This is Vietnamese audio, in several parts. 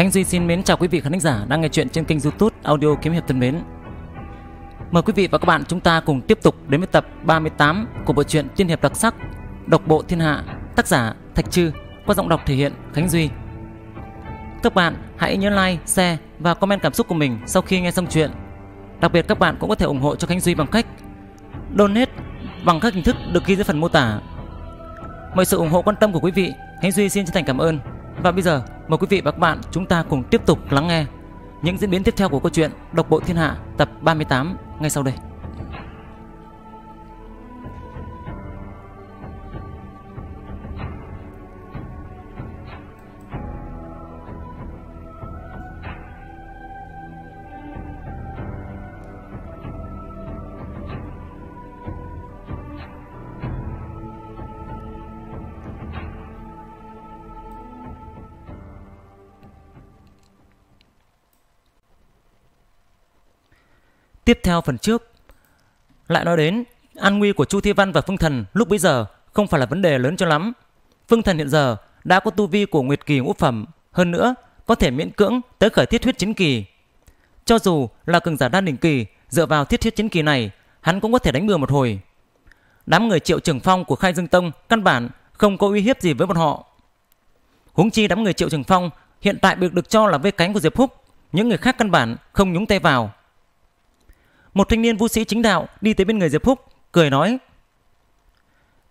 Khánh Duy xin mến chào quý vị khán giả đang nghe chuyện trên kênh youtube Audio Kiếm Hiệp Thân Mến Mời quý vị và các bạn chúng ta cùng tiếp tục đến với tập 38 của bộ truyện Tiên Hiệp Đặc Sắc Độc Bộ Thiên Hạ tác giả Thạch Trư qua giọng đọc thể hiện Khánh Duy Các bạn hãy nhớ like, share và comment cảm xúc của mình sau khi nghe xong chuyện Đặc biệt các bạn cũng có thể ủng hộ cho Khánh Duy bằng cách Donate bằng các hình thức được ghi dưới phần mô tả Mời sự ủng hộ quan tâm của quý vị Khánh Duy xin chân thành cảm ơn Và bây giờ Mời quý vị và các bạn chúng ta cùng tiếp tục lắng nghe những diễn biến tiếp theo của câu chuyện Độc bộ thiên hạ tập 38 ngay sau đây. theo phần trước. Lại nói đến, an nguy của Chu Thi Văn và Phương Thần lúc bấy giờ không phải là vấn đề lớn cho lắm. Phương Thần hiện giờ đã có tu vi của Nguyệt Kỳ ngũ phẩm, hơn nữa có thể miễn cưỡng tới khởi thiết huyết chính kỳ. Cho dù là cường giả đan đỉnh kỳ, dựa vào thiết huyết chính kỳ này, hắn cũng có thể đánh bừa một hồi. Đám người Triệu Trường Phong của Khai Dương Tông căn bản không có uy hiếp gì với bọn họ. Huống chi đám người Triệu Trường Phong hiện tại được được cho là vây cánh của Diệp Húc, những người khác căn bản không nhúng tay vào một thanh niên vũ sĩ chính đạo đi tới bên người Diệp Phúc, cười nói: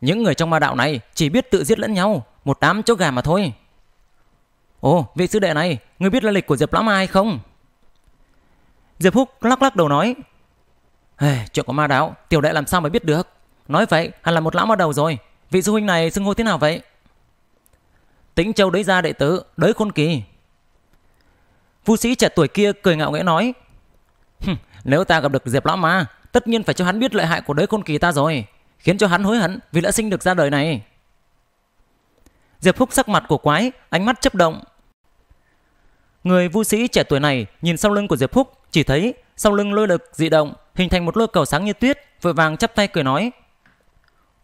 "Những người trong ma đạo này chỉ biết tự giết lẫn nhau, một đám chó gà mà thôi." "Ồ, vị sư đệ này, ngươi biết lai lịch của Diệp lão ma hay không?" Diệp Phúc lắc lắc đầu nói: hey, "Chuyện của ma đạo, tiểu đệ làm sao mà biết được? Nói vậy, hắn là một lão ma đầu rồi, vị sư huynh này xưng hô thế nào vậy?" Tĩnh Châu đới ra đệ tử, đới khôn kỳ. Vũ sĩ trẻ tuổi kia cười ngạo nghễ nói: nếu ta gặp được Diệp Lão Ma, tất nhiên phải cho hắn biết lợi hại của đế khôn kỳ ta rồi, khiến cho hắn hối hận vì đã sinh được ra đời này. Diệp Phúc sắc mặt của quái, ánh mắt chấp động. Người vu sĩ trẻ tuổi này nhìn sau lưng của Diệp Phúc, chỉ thấy sau lưng lôi lực dị động, hình thành một lôi cầu sáng như tuyết, vội vàng chắp tay cười nói.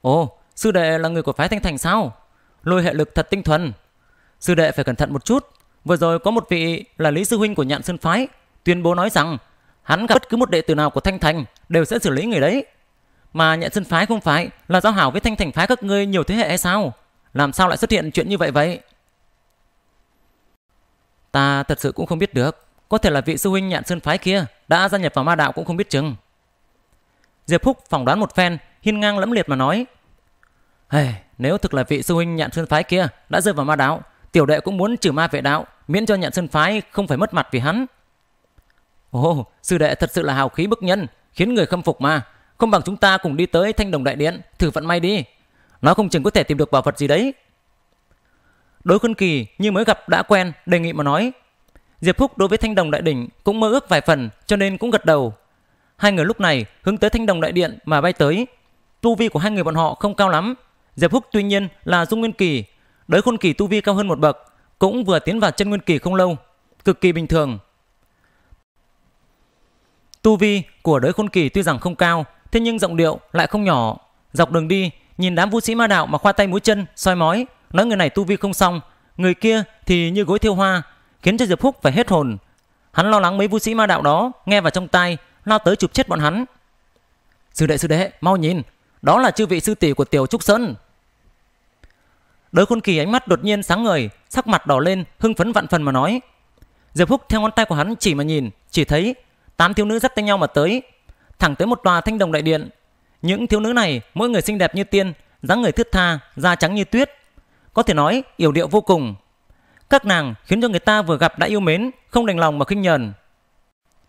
Ồ, sư đệ là người của phái Thanh Thành sao? Lôi hệ lực thật tinh thuần. Sư đệ phải cẩn thận một chút. Vừa rồi có một vị là Lý Sư Huynh của nhạn sơn phái, tuyên bố nói rằng hắn gặp bất cứ một đệ tử nào của Thanh Thành đều sẽ xử lý người đấy. Mà nhận sân phái không phải là giao hảo với Thanh Thành phái các ngươi nhiều thế hệ hay sao? Làm sao lại xuất hiện chuyện như vậy vậy? Ta thật sự cũng không biết được. Có thể là vị sư huynh nhạn sơn phái kia đã gia nhập vào ma đạo cũng không biết chừng. Diệp Phúc phỏng đoán một phen, hiên ngang lẫm liệt mà nói. Hey, nếu thực là vị sư huynh nhạn sơn phái kia đã rơi vào ma đạo, tiểu đệ cũng muốn trừ ma vệ đạo, miễn cho nhạn sơn phái không phải mất mặt vì hắn. Ồ, sư đệ thật sự là hào khí bức nhân, khiến người khâm phục mà. Không bằng chúng ta cùng đi tới thanh đồng đại điện, thử vận may đi. Nó không chừng có thể tìm được bảo vật gì đấy. Đối Khôn Kỳ như mới gặp đã quen, đề nghị mà nói. Diệp Phúc đối với thanh đồng đại đỉnh cũng mơ ước vài phần cho nên cũng gật đầu. Hai người lúc này hướng tới thanh đồng đại điện mà bay tới. Tu vi của hai người bọn họ không cao lắm. Diệp Phúc tuy nhiên là dung nguyên kỳ, đối khôn kỳ tu vi cao hơn một bậc, cũng vừa tiến vào chân nguyên kỳ không lâu, cực kỳ bình thường. Tu vi của đới khôn kỳ tuy rằng không cao, thế nhưng giọng điệu lại không nhỏ. Dọc đường đi, nhìn đám vũ sĩ ma đạo mà khoa tay múa chân, soi mói, nói người này tu vi không xong, người kia thì như gối thiêu hoa, khiến cho Diệp Phúc phải hết hồn. Hắn lo lắng mấy vũ sĩ ma đạo đó nghe vào trong tai, lao tới chụp chết bọn hắn. Sư đệ sư đệ, mau nhìn, đó là chư vị sư tỷ của Tiểu Trúc Sơn. Đới khôn kỳ ánh mắt đột nhiên sáng ngời, sắc mặt đỏ lên, hưng phấn vạn phần mà nói. Diệp Phúc theo ngón tay của hắn chỉ mà nhìn, chỉ thấy tám thiếu nữ dắt tay nhau mà tới, thẳng tới một tòa thanh đồng đại điện. Những thiếu nữ này, mỗi người xinh đẹp như tiên, dáng người thướt tha, da trắng như tuyết, có thể nói yểu điệu vô cùng. Các nàng khiến cho người ta vừa gặp đã yêu mến, không đành lòng mà khinh nhờn.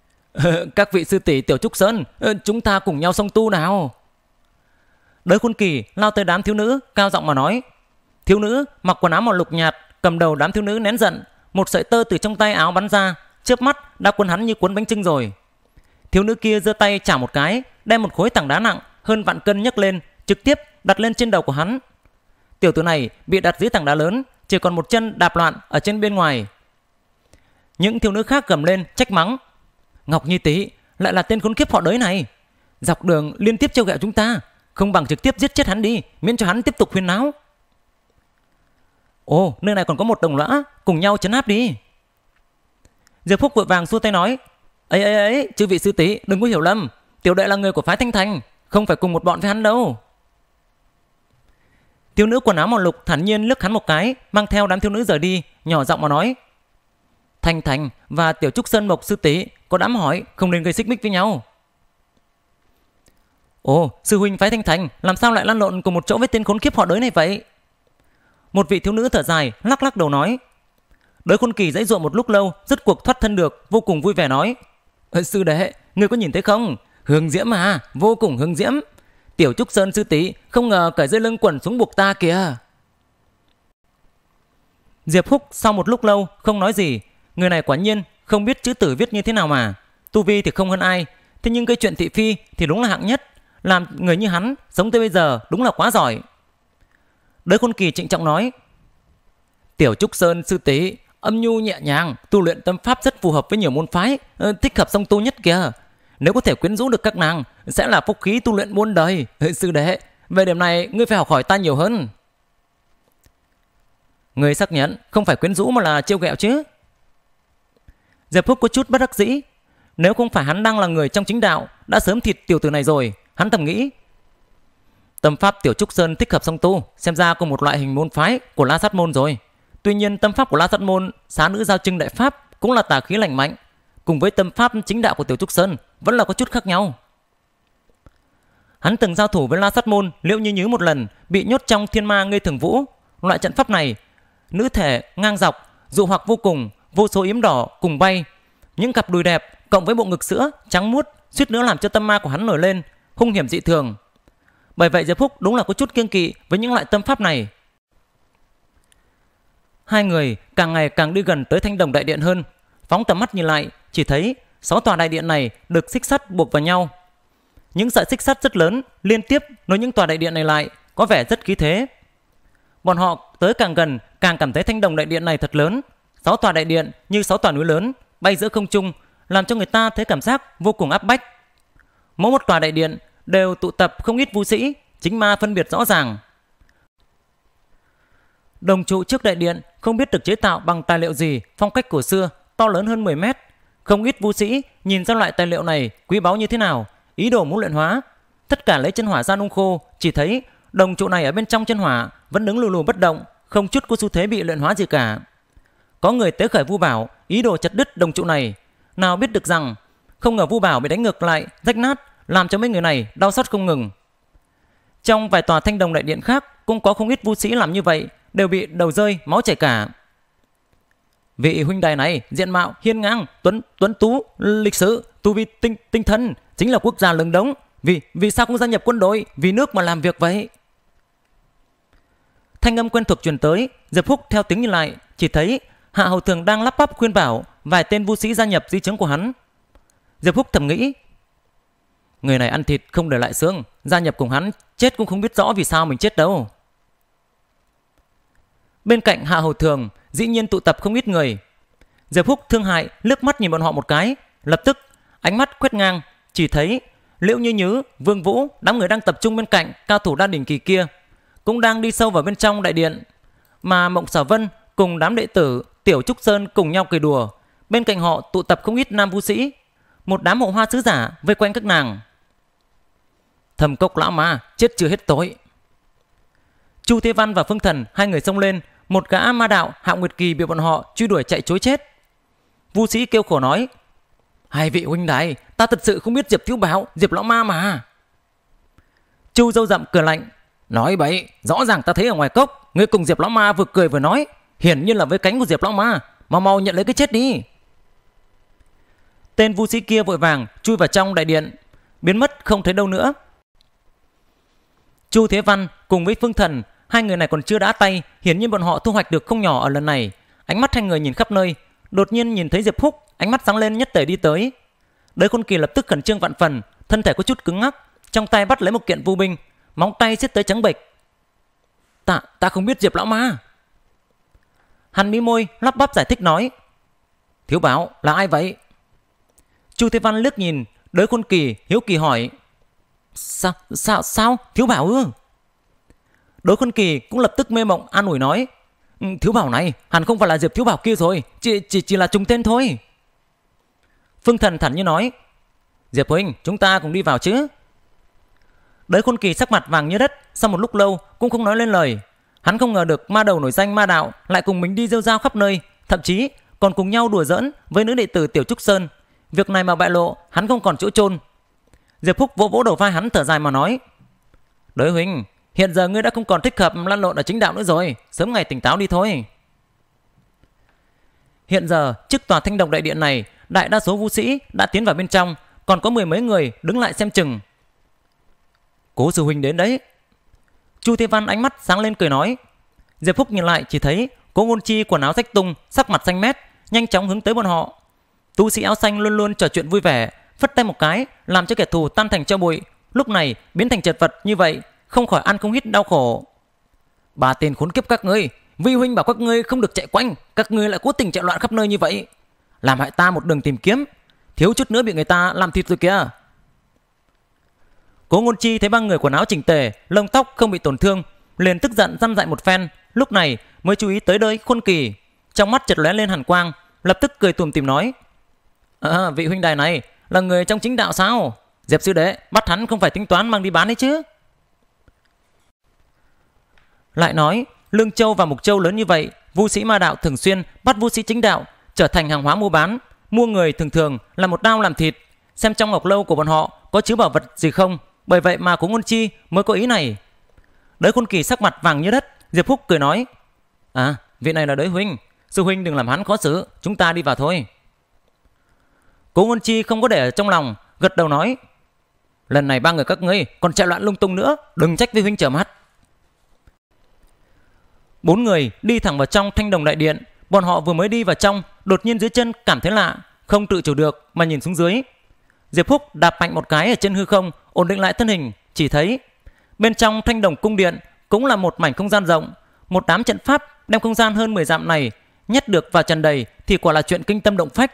các vị sư tỷ tiểu trúc sơn, ờ, chúng ta cùng nhau song tu nào. Đới khuôn Kỳ lao tới đám thiếu nữ, cao giọng mà nói. Thiếu nữ mặc quần áo màu lục nhạt, cầm đầu đám thiếu nữ nén giận, một sợi tơ từ trong tay áo bắn ra, chớp mắt đã cuốn hắn như cuốn bánh trưng rồi. Thiếu nữ kia giơ tay chả một cái, đem một khối tảng đá nặng hơn vạn cân nhấc lên, trực tiếp đặt lên trên đầu của hắn. Tiểu tử này bị đặt dưới tảng đá lớn, chỉ còn một chân đạp loạn ở trên bên ngoài. Những thiếu nữ khác gầm lên trách mắng. Ngọc Nhi Tý lại là tên khốn kiếp họ đới này. Dọc đường liên tiếp trêu ghẹo chúng ta, không bằng trực tiếp giết chết hắn đi, miễn cho hắn tiếp tục huyên náo. Ồ, nơi này còn có một đồng lõa, cùng nhau chấn áp đi. Diệp Phúc vội vàng xua tay nói ấy ấy ấy chư vị sư tỷ đừng có hiểu lầm tiểu đệ là người của phái thanh thành không phải cùng một bọn với hắn đâu thiếu nữ quần áo màu lục thản nhiên lướt hắn một cái mang theo đám thiếu nữ rời đi nhỏ giọng mà nói thanh thành và tiểu trúc sơn mộc sư tỷ có đám hỏi không nên gây xích mích với nhau ồ sư huynh phái thanh thành làm sao lại lăn lộn cùng một chỗ với tên khốn kiếp họ đới này vậy một vị thiếu nữ thở dài lắc lắc đầu nói Đới khôn kỳ dãy ruộng một lúc lâu, rứt cuộc thoát thân được, vô cùng vui vẻ nói. Sư đệ, ngươi có nhìn thấy không? Hương diễm à, vô cùng hương diễm. Tiểu Trúc Sơn sư tỷ không ngờ cởi dây lưng quần xuống buộc ta kìa. Diệp Húc sau một lúc lâu không nói gì. Người này quả nhiên không biết chữ tử viết như thế nào mà. Tu Vi thì không hơn ai. Thế nhưng cái chuyện thị phi thì đúng là hạng nhất. Làm người như hắn sống tới bây giờ đúng là quá giỏi. Đới Khôn Kỳ trịnh trọng nói. Tiểu Trúc Sơn sư tỷ âm nhu nhẹ nhàng, tu luyện tâm pháp rất phù hợp với nhiều môn phái, ờ, thích hợp song tu nhất kìa. Nếu có thể quyến rũ được các nàng, sẽ là phúc khí tu luyện muôn đời, sư đệ. Về điểm này, ngươi phải học hỏi ta nhiều hơn. Người xác nhận không phải quyến rũ mà là trêu ghẹo chứ. Diệp Phúc có chút bất đắc dĩ. Nếu không phải hắn đang là người trong chính đạo, đã sớm thịt tiểu tử này rồi, hắn thầm nghĩ. Tâm pháp tiểu trúc sơn thích hợp song tu, xem ra có một loại hình môn phái của La Sát môn rồi. Tuy nhiên tâm pháp của La Sát Môn, xá nữ giao trưng đại pháp cũng là tà khí lành mạnh, cùng với tâm pháp chính đạo của Tiểu Trúc Sơn vẫn là có chút khác nhau. Hắn từng giao thủ với La Sát Môn liệu như nhứ một lần, bị nhốt trong thiên ma ngây thường vũ. Loại trận pháp này, nữ thể ngang dọc, dụ hoặc vô cùng, vô số yếm đỏ cùng bay. Những cặp đùi đẹp cộng với bộ ngực sữa trắng muốt suýt nữa làm cho tâm ma của hắn nổi lên, hung hiểm dị thường. Bởi vậy Diệp Phúc đúng là có chút kiêng kỵ với những loại tâm pháp này. Hai người càng ngày càng đi gần tới thanh đồng đại điện hơn. Phóng tầm mắt nhìn lại, chỉ thấy sáu tòa đại điện này được xích sắt buộc vào nhau. Những sợi xích sắt rất lớn liên tiếp nối những tòa đại điện này lại, có vẻ rất khí thế. Bọn họ tới càng gần, càng cảm thấy thanh đồng đại điện này thật lớn. Sáu tòa đại điện như sáu tòa núi lớn bay giữa không trung, làm cho người ta thấy cảm giác vô cùng áp bách. Mỗi một tòa đại điện đều tụ tập không ít vũ sĩ, chính ma phân biệt rõ ràng. Đồng trụ trước đại điện không biết được chế tạo bằng tài liệu gì, phong cách cổ xưa, to lớn hơn 10 mét. Không ít vũ sĩ nhìn ra loại tài liệu này quý báu như thế nào, ý đồ muốn luyện hóa. Tất cả lấy chân hỏa ra nung khô, chỉ thấy đồng trụ này ở bên trong chân hỏa vẫn đứng lù lù bất động, không chút có xu thế bị luyện hóa gì cả. Có người tế khởi Vu Bảo, ý đồ chặt đứt đồng trụ này. Nào biết được rằng, không ngờ Vu Bảo bị đánh ngược lại, rách nát, làm cho mấy người này đau xót không ngừng. Trong vài tòa thanh đồng đại điện khác cũng có không ít vũ sĩ làm như vậy, đều bị đầu rơi, máu chảy cả. Vị huynh đài này diện mạo hiên ngang, tuấn tuấn tú, lịch sử, tu vi tinh tinh thần, chính là quốc gia lừng đống. Vì vì sao cũng gia nhập quân đội, vì nước mà làm việc vậy? Thanh âm quen thuộc truyền tới, Diệp Phúc theo tiếng nhìn lại, chỉ thấy Hạ Hầu Thường đang lắp bắp khuyên bảo vài tên vũ sĩ gia nhập di chứng của hắn. Diệp Phúc thầm nghĩ, người này ăn thịt không để lại xương, gia nhập cùng hắn chết cũng không biết rõ vì sao mình chết đâu. Bên cạnh Hạ Hầu Thường dĩ nhiên tụ tập không ít người. Diệp Húc thương hại liếc mắt nhìn bọn họ một cái, lập tức ánh mắt quét ngang, chỉ thấy Liễu Như Nhứ, Vương Vũ, đám người đang tập trung bên cạnh cao thủ đa đỉnh kỳ kia, cũng đang đi sâu vào bên trong đại điện. Mà Mộng Sở Vân cùng đám đệ tử Tiểu Trúc Sơn cùng nhau cười đùa, bên cạnh họ tụ tập không ít nam vũ sĩ, một đám hộ hoa sứ giả vây quanh các nàng. Thầm cốc lão ma, chết chưa hết tối. Chu Thế Văn và Phương Thần hai người xông lên, một gã ma đạo hạng nguyệt kỳ bị bọn họ truy đuổi chạy chối chết vu sĩ kêu khổ nói hai vị huynh đài ta thật sự không biết diệp thiếu báo diệp lão ma mà chu dâu dậm cười lạnh nói bậy rõ ràng ta thấy ở ngoài cốc ngươi cùng diệp lão ma vừa cười vừa nói hiển nhiên là với cánh của diệp lão ma mau mau nhận lấy cái chết đi tên vu sĩ kia vội vàng chui vào trong đại điện biến mất không thấy đâu nữa chu thế văn cùng với phương thần Hai người này còn chưa đã tay, hiển nhiên bọn họ thu hoạch được không nhỏ ở lần này. Ánh mắt hai người nhìn khắp nơi, đột nhiên nhìn thấy Diệp Húc, ánh mắt sáng lên nhất tề đi tới. Đới Khôn Kỳ lập tức khẩn trương vạn phần, thân thể có chút cứng ngắc, trong tay bắt lấy một kiện vu binh, móng tay siết tới trắng bệch. "Ta, ta không biết Diệp lão ma." Hắn mí môi, lắp bắp giải thích nói. "Thiếu báo, là ai vậy?" Chu Thế Văn lướt nhìn, Đới Khôn Kỳ hiếu kỳ hỏi. "Sao sao sao, thiếu bảo ư?" Đối Khôn Kỳ cũng lập tức mê mộng an ủi nói. Ừ, Thiếu bảo này hẳn không phải là Diệp Thiếu bảo kia rồi. Chỉ, chỉ, chỉ là trùng tên thôi. Phương Thần thẳng như nói. Diệp Huynh chúng ta cùng đi vào chứ. Đới Khôn Kỳ sắc mặt vàng như đất. Sau một lúc lâu cũng không nói lên lời. Hắn không ngờ được ma đầu nổi danh ma đạo lại cùng mình đi rêu rao khắp nơi. Thậm chí còn cùng nhau đùa giỡn với nữ đệ tử Tiểu Trúc Sơn. Việc này mà bại lộ hắn không còn chỗ chôn Diệp Phúc vỗ vỗ đầu vai hắn thở dài mà nói. Đới Huynh Hiện giờ ngươi đã không còn thích hợp lăn lộn ở chính đạo nữa rồi. Sớm ngày tỉnh táo đi thôi. Hiện giờ, trước tòa thanh động đại điện này, đại đa số vũ sĩ đã tiến vào bên trong, còn có mười mấy người đứng lại xem chừng. Cố sư huynh đến đấy. Chu Thế Văn ánh mắt sáng lên cười nói. Diệp Phúc nhìn lại chỉ thấy cố ngôn chi quần áo rách tung, sắc mặt xanh mét, nhanh chóng hướng tới bọn họ. Tu sĩ áo xanh luôn luôn trò chuyện vui vẻ, phất tay một cái, làm cho kẻ thù tan thành cho bụi. Lúc này biến thành chật vật như vậy, không khỏi ăn không hít đau khổ. Bà tên khốn kiếp các ngươi, vi huynh bảo các ngươi không được chạy quanh, các ngươi lại cố tình chạy loạn khắp nơi như vậy. Làm hại ta một đường tìm kiếm, thiếu chút nữa bị người ta làm thịt rồi kìa. Cố Ngôn Chi thấy ba người quần áo chỉnh tề, lông tóc không bị tổn thương, liền tức giận răn dạy một phen, lúc này mới chú ý tới đời Khôn Kỳ. Trong mắt chợt lóe lên hàn quang, lập tức cười tùm tìm nói: "À, vị huynh đài này là người trong chính đạo sao? Diệp sư đệ, bắt hắn không phải tính toán mang đi bán đấy chứ?" Lại nói, Lương Châu và Mục Châu lớn như vậy, vu sĩ ma đạo thường xuyên bắt vu sĩ chính đạo, trở thành hàng hóa mua bán, mua người thường thường là một đao làm thịt. Xem trong ngọc lâu của bọn họ có chứa bảo vật gì không, bởi vậy mà cố ngôn chi mới có ý này. Đới quân kỳ sắc mặt vàng như đất, Diệp Phúc cười nói, À, vị này là đới huynh, sư huynh đừng làm hắn khó xử, chúng ta đi vào thôi. Cố ngôn chi không có để ở trong lòng, gật đầu nói, Lần này ba người các ngươi còn chạy loạn lung tung nữa, đừng trách vi huynh trở mắt. Bốn người đi thẳng vào trong thanh đồng đại điện. Bọn họ vừa mới đi vào trong, đột nhiên dưới chân cảm thấy lạ, không tự chủ được mà nhìn xuống dưới. Diệp Húc đạp mạnh một cái ở chân hư không, ổn định lại thân hình, chỉ thấy bên trong thanh đồng cung điện cũng là một mảnh không gian rộng, một đám trận pháp đem không gian hơn 10 dặm này nhét được vào trần đầy thì quả là chuyện kinh tâm động phách.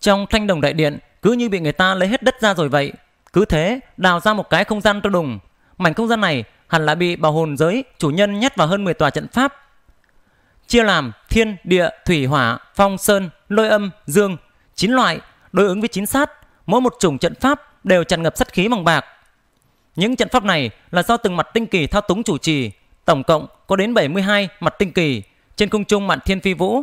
Trong thanh đồng đại điện cứ như bị người ta lấy hết đất ra rồi vậy, cứ thế đào ra một cái không gian to đùng. Mảnh không gian này hẳn là bị bảo hồn giới chủ nhân nhét vào hơn 10 tòa trận pháp. Chia làm thiên, địa, thủy, hỏa, phong, sơn, lôi âm, dương, 9 loại, đối ứng với 9 sát, mỗi một chủng trận pháp đều tràn ngập sát khí bằng bạc. Những trận pháp này là do từng mặt tinh kỳ thao túng chủ trì, tổng cộng có đến 72 mặt tinh kỳ trên cung trung mạn thiên phi vũ.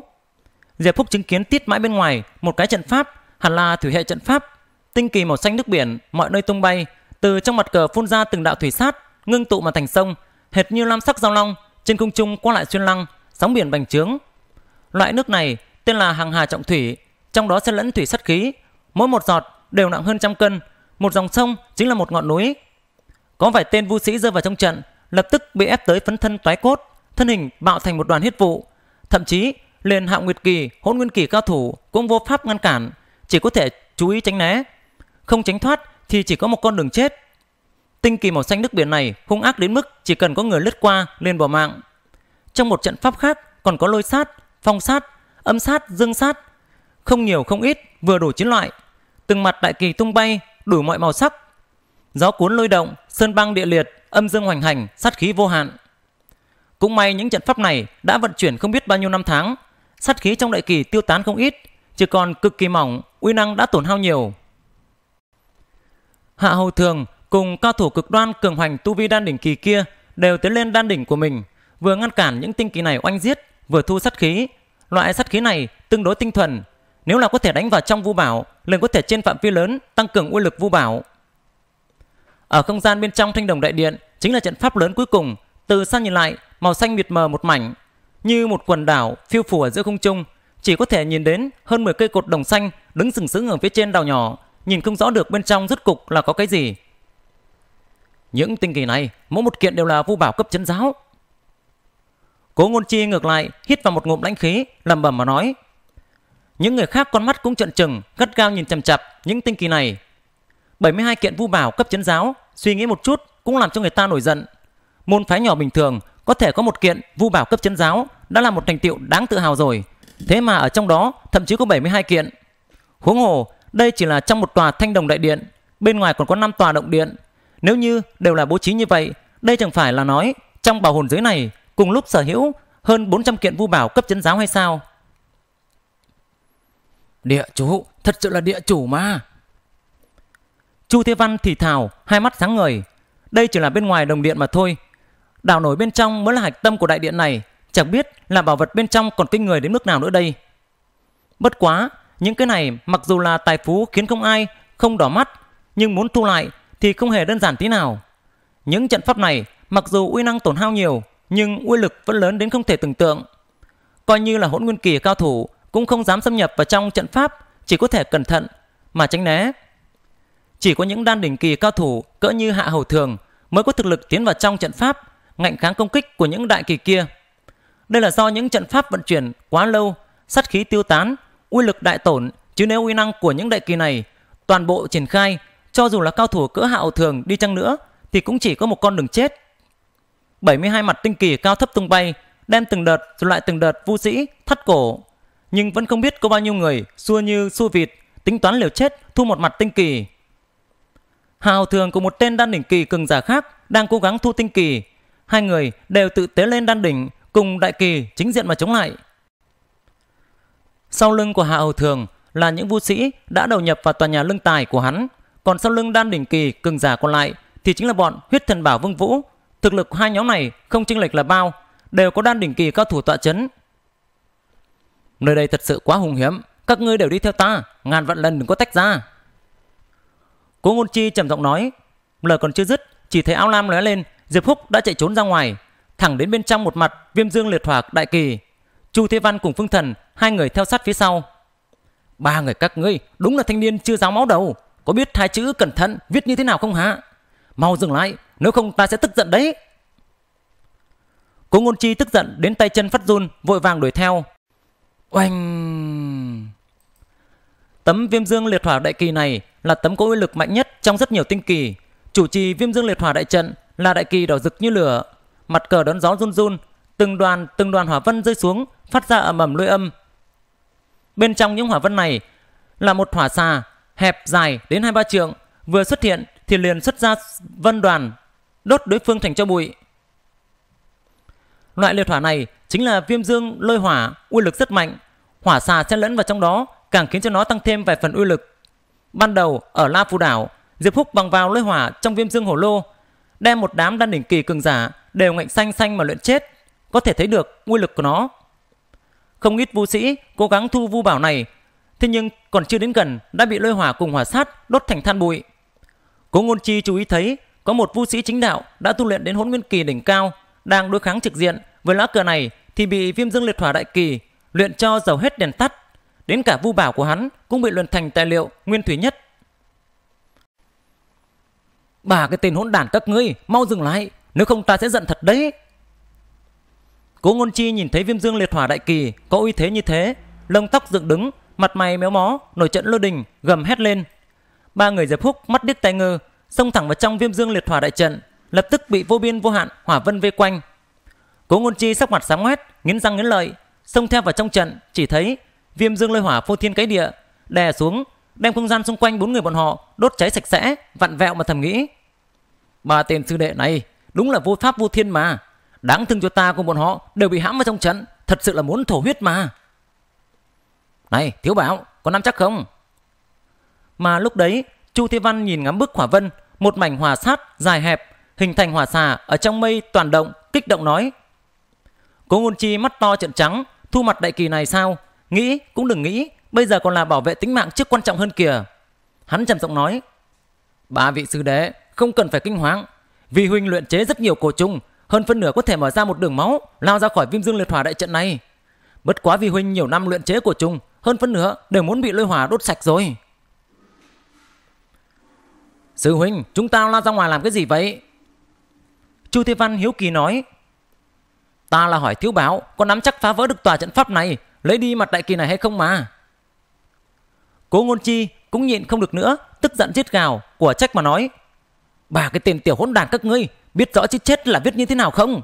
Diệp Phúc chứng kiến tiết mãi bên ngoài một cái trận pháp, hẳn là thủy hệ trận pháp, tinh kỳ màu xanh nước biển mọi nơi tung bay, từ trong mặt cờ phun ra từng đạo thủy sát ngưng tụ mà thành sông, hệt như lam sắc giao long, trên không trung qua lại xuyên lăng, sóng biển bành trướng. Loại nước này tên là hàng hà trọng thủy, trong đó xen lẫn thủy sắt khí, mỗi một giọt đều nặng hơn trăm cân, một dòng sông chính là một ngọn núi. Có vài tên vu sĩ rơi vào trong trận, lập tức bị ép tới phấn thân toái cốt, thân hình bạo thành một đoàn huyết vụ, thậm chí liền hạo nguyệt kỳ, hỗn nguyên kỳ cao thủ cũng vô pháp ngăn cản, chỉ có thể chú ý tránh né. Không tránh thoát thì chỉ có một con đường chết. Tinh kỳ màu xanh nước biển này hung ác đến mức chỉ cần có người lướt qua lên bỏ mạng. Trong một trận pháp khác còn có lôi sát, phong sát, âm sát, dương sát. Không nhiều không ít, vừa đủ chín loại. Từng mặt đại kỳ tung bay, đủ mọi màu sắc. Gió cuốn lôi động, sơn băng địa liệt, âm dương hoành hành, sát khí vô hạn. Cũng may những trận pháp này đã vận chuyển không biết bao nhiêu năm tháng. Sát khí trong đại kỳ tiêu tán không ít, chỉ còn cực kỳ mỏng, uy năng đã tổn hao nhiều. Hạ hầu thường cùng cao thủ cực đoan cường hoành tu vi đan đỉnh kỳ kia đều tiến lên đan đỉnh của mình, vừa ngăn cản những tinh kỳ này oanh giết, vừa thu sát khí. Loại sát khí này tương đối tinh thuần, nếu là có thể đánh vào trong vu bảo, liền có thể trên phạm vi lớn tăng cường uy lực vu bảo. Ở không gian bên trong thanh đồng đại điện chính là trận pháp lớn cuối cùng, từ xa nhìn lại, màu xanh miệt mờ một mảnh, như một quần đảo phiêu phù ở giữa không trung, chỉ có thể nhìn đến hơn 10 cây cột đồng xanh đứng sừng sững ở phía trên đảo nhỏ, nhìn không rõ được bên trong rốt cục là có cái gì. Những tinh kỳ này, mỗi một kiện đều là vu bảo cấp chân giáo. Cố Ngôn Chi ngược lại, hít vào một ngụm lãnh khí, lầm bầm mà nói. Những người khác con mắt cũng trợn trừng, gắt gao nhìn chằm chặp những tinh kỳ này. 72 kiện vu bảo cấp chân giáo, suy nghĩ một chút cũng làm cho người ta nổi giận. Môn phái nhỏ bình thường có thể có một kiện vu bảo cấp chân giáo đã là một thành tiệu đáng tự hào rồi. Thế mà ở trong đó thậm chí có 72 kiện. Huống hồ, đây chỉ là trong một tòa thanh đồng đại điện, bên ngoài còn có 5 tòa động điện, nếu như đều là bố trí như vậy, đây chẳng phải là nói trong bảo hồn giới này cùng lúc sở hữu hơn 400 kiện vu bảo cấp chấn giáo hay sao? Địa chủ, thật sự là địa chủ mà. Chu Thế Văn thì thào, hai mắt sáng ngời. Đây chỉ là bên ngoài đồng điện mà thôi. Đảo nổi bên trong mới là hạch tâm của đại điện này. Chẳng biết là bảo vật bên trong còn kinh người đến mức nào nữa đây. Bất quá, những cái này mặc dù là tài phú khiến không ai không đỏ mắt, nhưng muốn thu lại thì không hề đơn giản tí nào. Những trận pháp này mặc dù uy năng tổn hao nhiều nhưng uy lực vẫn lớn đến không thể tưởng tượng. Coi như là hỗn nguyên kỳ cao thủ cũng không dám xâm nhập vào trong trận pháp chỉ có thể cẩn thận mà tránh né. Chỉ có những đan đỉnh kỳ cao thủ cỡ như hạ hầu thường mới có thực lực tiến vào trong trận pháp ngạnh kháng công kích của những đại kỳ kia. Đây là do những trận pháp vận chuyển quá lâu, sát khí tiêu tán, uy lực đại tổn chứ nếu uy năng của những đại kỳ này toàn bộ triển khai cho dù là cao thủ cỡ hạo thường đi chăng nữa thì cũng chỉ có một con đường chết. 72 mặt tinh kỳ cao thấp tung bay, đem từng đợt rồi lại từng đợt vu sĩ thắt cổ, nhưng vẫn không biết có bao nhiêu người xua như xua vịt, tính toán liều chết thu một mặt tinh kỳ. Hào thường của một tên đan đỉnh kỳ cường giả khác đang cố gắng thu tinh kỳ, hai người đều tự tế lên đan đỉnh cùng đại kỳ chính diện mà chống lại. Sau lưng của Hạ Hầu Thường là những vũ sĩ đã đầu nhập vào tòa nhà lưng tài của hắn còn sau lưng đan đỉnh kỳ cường giả còn lại thì chính là bọn huyết thần bảo vương vũ thực lực của hai nhóm này không chênh lệch là bao đều có đan đỉnh kỳ cao thủ tọa chấn nơi đây thật sự quá hùng hiếm các ngươi đều đi theo ta ngàn vạn lần đừng có tách ra cố ngôn chi trầm giọng nói lời còn chưa dứt chỉ thấy áo lam lóe lên diệp húc đã chạy trốn ra ngoài thẳng đến bên trong một mặt viêm dương liệt hỏa đại kỳ chu thế văn cùng phương thần hai người theo sát phía sau ba người các ngươi đúng là thanh niên chưa giáo máu đầu có biết hai chữ cẩn thận viết như thế nào không hả? Mau dừng lại, nếu không ta sẽ tức giận đấy. Cố Ngôn Chi tức giận đến tay chân phát run, vội vàng đuổi theo. Oanh! Tấm viêm dương liệt hỏa đại kỳ này là tấm có uy lực mạnh nhất trong rất nhiều tinh kỳ. Chủ trì viêm dương liệt hỏa đại trận là đại kỳ đỏ rực như lửa. Mặt cờ đón gió run run, từng đoàn từng đoàn hỏa vân rơi xuống, phát ra ầm ầm lôi âm. Bên trong những hỏa vân này là một hỏa xà hẹp dài đến hai ba trượng vừa xuất hiện thì liền xuất ra vân đoàn đốt đối phương thành cho bụi loại liệt hỏa này chính là viêm dương lôi hỏa uy lực rất mạnh hỏa xà xen lẫn vào trong đó càng khiến cho nó tăng thêm vài phần uy lực ban đầu ở la phù đảo diệp húc bằng vào lôi hỏa trong viêm dương hổ lô đem một đám đan đỉnh kỳ cường giả đều ngạnh xanh xanh mà luyện chết có thể thấy được uy lực của nó không ít vũ sĩ cố gắng thu vu bảo này Thế nhưng còn chưa đến gần đã bị lôi hỏa cùng hỏa sát đốt thành than bụi. Cố Ngôn Chi chú ý thấy có một vu sĩ chính đạo đã tu luyện đến hỗn nguyên kỳ đỉnh cao đang đối kháng trực diện với lá cờ này thì bị viêm dương liệt hỏa đại kỳ luyện cho dầu hết đèn tắt. Đến cả vu bảo của hắn cũng bị luyện thành tài liệu nguyên thủy nhất. Bà cái tên hỗn đản các ngươi mau dừng lại nếu không ta sẽ giận thật đấy. Cố Ngôn Chi nhìn thấy viêm dương liệt hỏa đại kỳ có uy thế như thế lông tóc dựng đứng mặt mày méo mó, nổi trận lôi đình, gầm hét lên. Ba người giật húc mắt điếc tai ngơ, xông thẳng vào trong viêm dương liệt hỏa đại trận, lập tức bị vô biên vô hạn hỏa vân vây quanh. Cố Ngôn Chi sắc mặt sáng quét, nghiến răng nghiến lợi, xông theo vào trong trận, chỉ thấy viêm dương lôi hỏa phô thiên cái địa, đè xuống, đem không gian xung quanh bốn người bọn họ đốt cháy sạch sẽ, vặn vẹo mà thầm nghĩ. Ba tên sư đệ này đúng là vô pháp vô thiên mà, đáng thương cho ta cùng bọn họ đều bị hãm vào trong trận, thật sự là muốn thổ huyết mà. Này thiếu bảo có nắm chắc không? Mà lúc đấy Chu Thế Văn nhìn ngắm bức hỏa vân Một mảnh hỏa sát dài hẹp Hình thành hỏa xà ở trong mây toàn động Kích động nói Cố Ngôn Chi mắt to trận trắng Thu mặt đại kỳ này sao Nghĩ cũng đừng nghĩ Bây giờ còn là bảo vệ tính mạng trước quan trọng hơn kìa Hắn trầm giọng nói Ba vị sư đế không cần phải kinh hoàng Vì huynh luyện chế rất nhiều cổ trùng Hơn phân nửa có thể mở ra một đường máu Lao ra khỏi viêm dương liệt hỏa đại trận này Bất quá vì huynh nhiều năm luyện chế cổ trùng hơn phân nửa đều muốn bị lôi hỏa đốt sạch rồi. Sư huynh, chúng ta lao ra ngoài làm cái gì vậy? Chu Thế Văn hiếu kỳ nói. Ta là hỏi thiếu báo, có nắm chắc phá vỡ được tòa trận pháp này, lấy đi mặt đại kỳ này hay không mà. Cố Ngôn Chi cũng nhịn không được nữa, tức giận giết gào, của trách mà nói. Bà cái tên tiểu hỗn đàn các ngươi, biết rõ chứ chết là viết như thế nào không?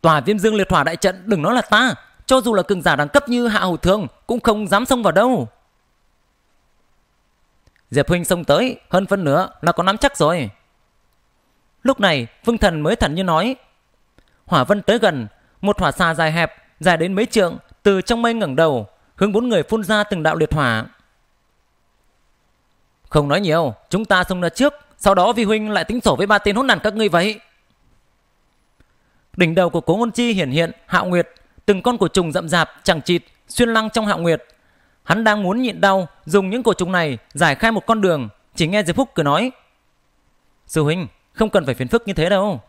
Tòa viêm dương liệt hỏa đại trận đừng nói là ta, cho dù là cường giả đẳng cấp như Hạ Hầu Thường cũng không dám xông vào đâu. Diệp Huynh xông tới, hơn phân nữa là có nắm chắc rồi. Lúc này, phương Thần mới thản như nói. Hỏa Vân tới gần, một hỏa xa dài hẹp, dài đến mấy trượng, từ trong mây ngẩng đầu, hướng bốn người phun ra từng đạo liệt hỏa. Không nói nhiều, chúng ta xông ra trước, sau đó Vi Huynh lại tính sổ với ba tên hỗn nản các ngươi vậy. Đỉnh đầu của Cố Ngôn Chi hiển hiện Hạo Nguyệt Từng con cổ trùng rậm rạp, chẳng chịt, xuyên lăng trong hạo nguyệt. Hắn đang muốn nhịn đau, dùng những cổ trùng này giải khai một con đường, chỉ nghe Diệp Phúc cứ nói. Sư huynh, không cần phải phiền phức như thế đâu.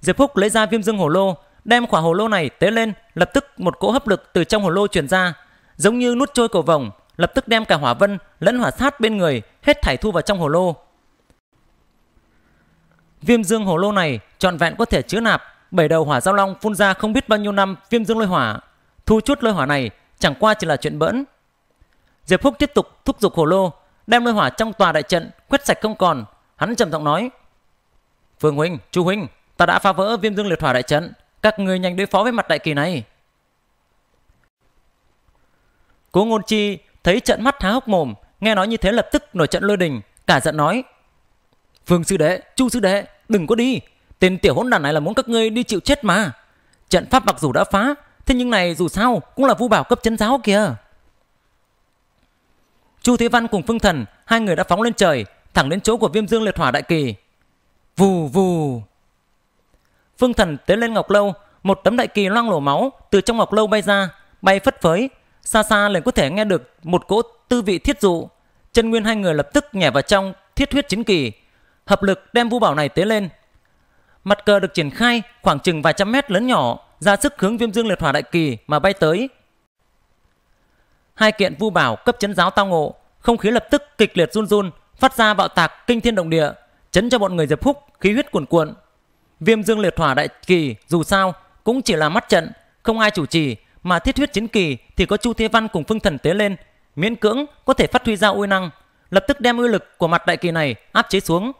Diệp Phúc lấy ra viêm dương hồ lô, đem khỏa hồ lô này tế lên, lập tức một cỗ hấp lực từ trong hồ lô truyền ra, giống như nút trôi cầu vồng, lập tức đem cả hỏa vân lẫn hỏa sát bên người hết thảy thu vào trong hồ lô. Viêm dương hồ lô này trọn vẹn có thể chứa nạp bảy đầu hỏa giao long phun ra không biết bao nhiêu năm viêm dương lôi hỏa. Thu chút lôi hỏa này chẳng qua chỉ là chuyện bỡn. Diệp Phúc tiếp tục thúc giục Hồ Lô, đem lôi hỏa trong tòa đại trận quét sạch không còn. Hắn trầm giọng nói: "Phương huynh, Chu huynh, ta đã phá vỡ viêm dương liệt hỏa đại trận, các người nhanh đối phó với mặt đại kỳ này." Cố Ngôn Chi thấy trận mắt há hốc mồm, nghe nói như thế lập tức nổi trận lôi đình, cả giận nói: "Phương sư đệ, Chu sư đệ, đừng có đi, Tên tiểu hỗn đản này là muốn các ngươi đi chịu chết mà. Trận pháp mặc dù đã phá, thế nhưng này dù sao cũng là vu bảo cấp chân giáo kìa. Chu Thế Văn cùng Phương Thần, hai người đã phóng lên trời, thẳng đến chỗ của Viêm Dương Liệt Hỏa Đại Kỳ. Vù vù. Phương Thần tiến lên Ngọc Lâu, một tấm đại kỳ loang lổ máu từ trong Ngọc Lâu bay ra, bay phất phới, xa xa liền có thể nghe được một cỗ tư vị thiết dụ. Chân nguyên hai người lập tức nhảy vào trong thiết huyết chính kỳ, hợp lực đem vu bảo này tế lên Mặt cờ được triển khai khoảng chừng vài trăm mét lớn nhỏ, ra sức hướng viêm dương liệt hỏa đại kỳ mà bay tới. Hai kiện vu bảo cấp chấn giáo tao ngộ, không khí lập tức kịch liệt run run, phát ra bạo tạc kinh thiên động địa, chấn cho bọn người Diệp Húc khí huyết cuồn cuộn. Viêm dương liệt hỏa đại kỳ dù sao cũng chỉ là mắt trận, không ai chủ trì, mà thiết huyết chiến kỳ thì có Chu Thế Văn cùng Phương Thần tế lên, miễn cưỡng có thể phát huy ra uy năng, lập tức đem uy lực của mặt đại kỳ này áp chế xuống.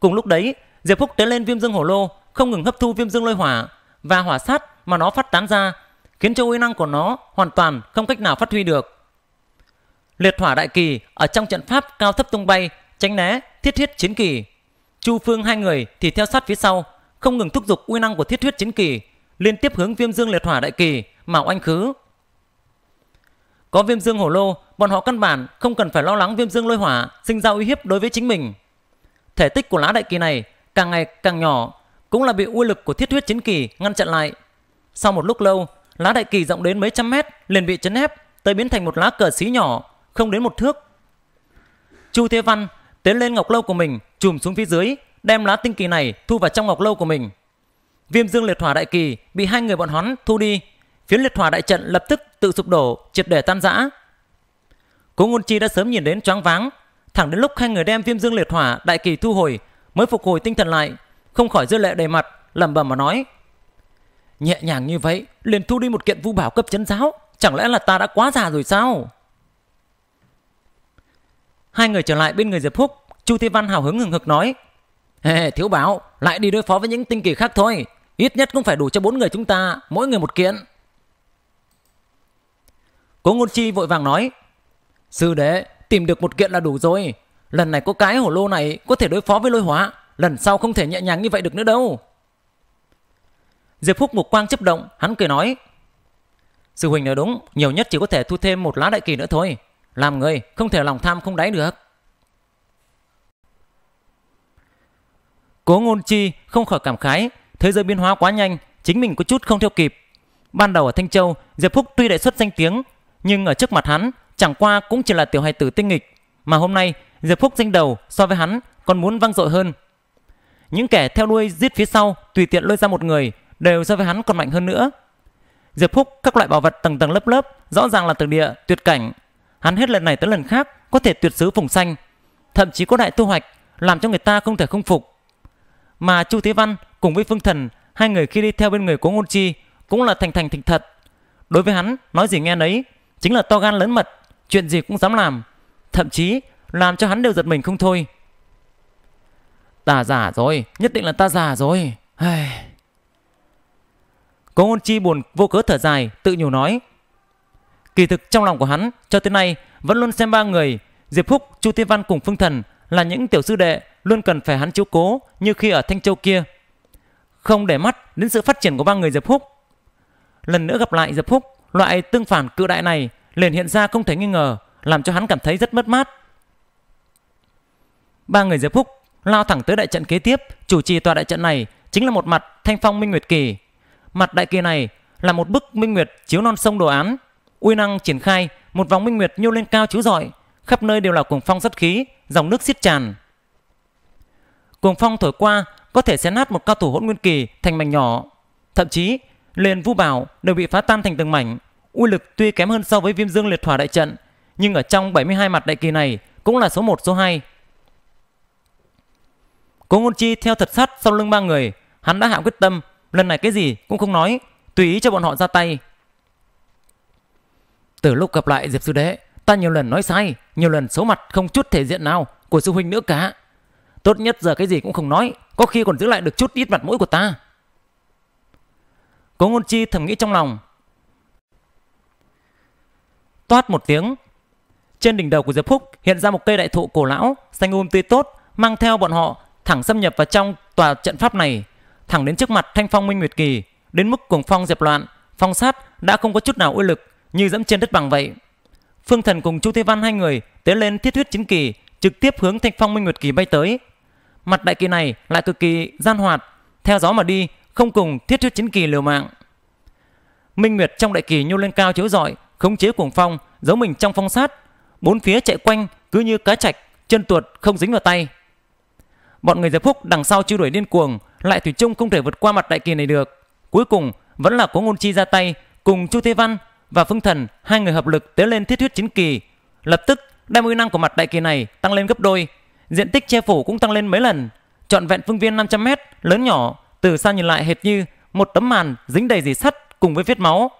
Cùng lúc đấy, Diệp Phúc tiến lên viêm dương hổ lô, không ngừng hấp thu viêm dương lôi hỏa và hỏa sát mà nó phát tán ra, khiến cho uy năng của nó hoàn toàn không cách nào phát huy được. Liệt hỏa đại kỳ ở trong trận pháp cao thấp tung bay, tránh né thiết thiết chiến kỳ. Chu Phương hai người thì theo sát phía sau, không ngừng thúc giục uy năng của thiết huyết chiến kỳ, liên tiếp hướng viêm dương liệt hỏa đại kỳ mà oanh khứ. Có viêm dương hổ lô, bọn họ căn bản không cần phải lo lắng viêm dương lôi hỏa sinh ra uy hiếp đối với chính mình. Thể tích của lá đại kỳ này càng ngày càng nhỏ, cũng là bị uy lực của thiết huyết chiến kỳ ngăn chặn lại. Sau một lúc lâu, lá đại kỳ rộng đến mấy trăm mét liền bị chấn ép, tới biến thành một lá cờ xí nhỏ, không đến một thước. Chu Thế Văn tiến lên ngọc lâu của mình, chùm xuống phía dưới, đem lá tinh kỳ này thu vào trong ngọc lâu của mình. Viêm Dương Liệt Hỏa đại kỳ bị hai người bọn hắn thu đi, phiến Liệt Hỏa đại trận lập tức tự sụp đổ, triệt để tan rã. Cố Ngôn Chi đã sớm nhìn đến choáng váng, thẳng đến lúc hai người đem Viêm Dương Liệt Hỏa đại kỳ thu hồi, mới phục hồi tinh thần lại, không khỏi rơi lệ đầy mặt, lẩm bẩm mà nói: "Nhẹ nhàng như vậy, liền thu đi một kiện vu bảo cấp chấn giáo, chẳng lẽ là ta đã quá già rồi sao?" Hai người trở lại bên người Diệp Phúc, Chu Thế Văn hào hứng hừng hực nói: "Hề, thiếu bảo, lại đi đối phó với những tinh kỳ khác thôi, ít nhất cũng phải đủ cho bốn người chúng ta mỗi người một kiện." Cố Ngôn Chi vội vàng nói: "Sư đệ, tìm được một kiện là đủ rồi, Lần này có cái hổ lô này có thể đối phó với lôi hóa, lần sau không thể nhẹ nhàng như vậy được nữa đâu. Diệp Phúc mục quang chấp động, hắn cười nói. Sư huỳnh nói đúng, nhiều nhất chỉ có thể thu thêm một lá đại kỳ nữa thôi. Làm người, không thể lòng tham không đáy được. Cố ngôn chi không khỏi cảm khái, thế giới biến hóa quá nhanh, chính mình có chút không theo kịp. Ban đầu ở Thanh Châu, Diệp Phúc tuy đại xuất danh tiếng, nhưng ở trước mặt hắn, chẳng qua cũng chỉ là tiểu hài tử tinh nghịch. Mà hôm nay, Diệp Phúc danh đầu so với hắn còn muốn vang dội hơn. Những kẻ theo đuôi giết phía sau tùy tiện lôi ra một người đều so với hắn còn mạnh hơn nữa. Diệp Phúc các loại bảo vật tầng tầng lớp lớp rõ ràng là từ địa tuyệt cảnh. Hắn hết lần này tới lần khác có thể tuyệt xứ phùng xanh, thậm chí có đại thu hoạch làm cho người ta không thể không phục. Mà Chu Thế Văn cùng với Phương Thần hai người khi đi theo bên người của Ngôn Chi cũng là thành thành thịnh thật. Đối với hắn nói gì nghe nấy chính là to gan lớn mật, chuyện gì cũng dám làm. Thậm chí làm cho hắn đều giật mình không thôi. Ta giả rồi, nhất định là ta giả rồi. Cố ngôn chi buồn vô cớ thở dài, tự nhủ nói. Kỳ thực trong lòng của hắn, cho tới nay, vẫn luôn xem ba người, Diệp Húc, Chu Tiên Văn cùng Phương Thần là những tiểu sư đệ luôn cần phải hắn chiếu cố như khi ở Thanh Châu kia. Không để mắt đến sự phát triển của ba người Diệp Húc. Lần nữa gặp lại Diệp Húc, loại tương phản cự đại này liền hiện ra không thể nghi ngờ, làm cho hắn cảm thấy rất mất mát. Ba người Diệp Phúc lao thẳng tới đại trận kế tiếp, chủ trì tòa đại trận này chính là một mặt Thanh Phong Minh Nguyệt Kỳ. Mặt đại kỳ này là một bức minh nguyệt chiếu non sông đồ án, uy năng triển khai, một vòng minh nguyệt nhô lên cao chiếu rọi, khắp nơi đều là cuồng phong rất khí, dòng nước xiết tràn. Cuồng phong thổi qua có thể xé nát một cao thủ hỗn nguyên kỳ thành mảnh nhỏ, thậm chí liền vũ bảo đều bị phá tan thành từng mảnh. Uy lực tuy kém hơn so với viêm dương liệt hỏa đại trận, nhưng ở trong 72 mặt đại kỳ này cũng là số 1 số 2. Cố Ngôn Chi theo thật sát sau lưng ba người, hắn đã hạ quyết tâm, lần này cái gì cũng không nói, tùy ý cho bọn họ ra tay. Từ lúc gặp lại Diệp Sư Đế, ta nhiều lần nói sai, nhiều lần xấu mặt không chút thể diện nào của sư huynh nữa cả. Tốt nhất giờ cái gì cũng không nói, có khi còn giữ lại được chút ít mặt mũi của ta. Cố Ngôn Chi thầm nghĩ trong lòng. Toát một tiếng, trên đỉnh đầu của Diệp Phúc hiện ra một cây đại thụ cổ lão, xanh um tươi tốt, mang theo bọn họ thẳng xâm nhập vào trong tòa trận pháp này, thẳng đến trước mặt Thanh Phong Minh Nguyệt Kỳ, đến mức cuồng phong dẹp loạn, phong sát đã không có chút nào uy lực như dẫm trên đất bằng vậy. Phương Thần cùng Chu Thế Văn hai người tiến lên thiết huyết chính kỳ, trực tiếp hướng Thanh Phong Minh Nguyệt Kỳ bay tới. Mặt đại kỳ này lại cực kỳ gian hoạt, theo gió mà đi, không cùng thiết huyết chính kỳ liều mạng. Minh Nguyệt trong đại kỳ nhô lên cao chiếu rọi, khống chế cuồng phong, giấu mình trong phong sát, bốn phía chạy quanh cứ như cá trạch, chân tuột không dính vào tay bọn người Diệp Phúc đằng sau truy đuổi điên cuồng, lại thủy chung không thể vượt qua mặt đại kỳ này được. Cuối cùng, vẫn là Cố Ngôn Chi ra tay, cùng Chu Thế Văn và Phương Thần hai người hợp lực tiến lên thiết huyết chính kỳ. Lập tức, đem uy năng của mặt đại kỳ này tăng lên gấp đôi, diện tích che phủ cũng tăng lên mấy lần, trọn vẹn phương viên 500m lớn nhỏ, từ xa nhìn lại hệt như một tấm màn dính đầy dì sắt cùng với vết máu.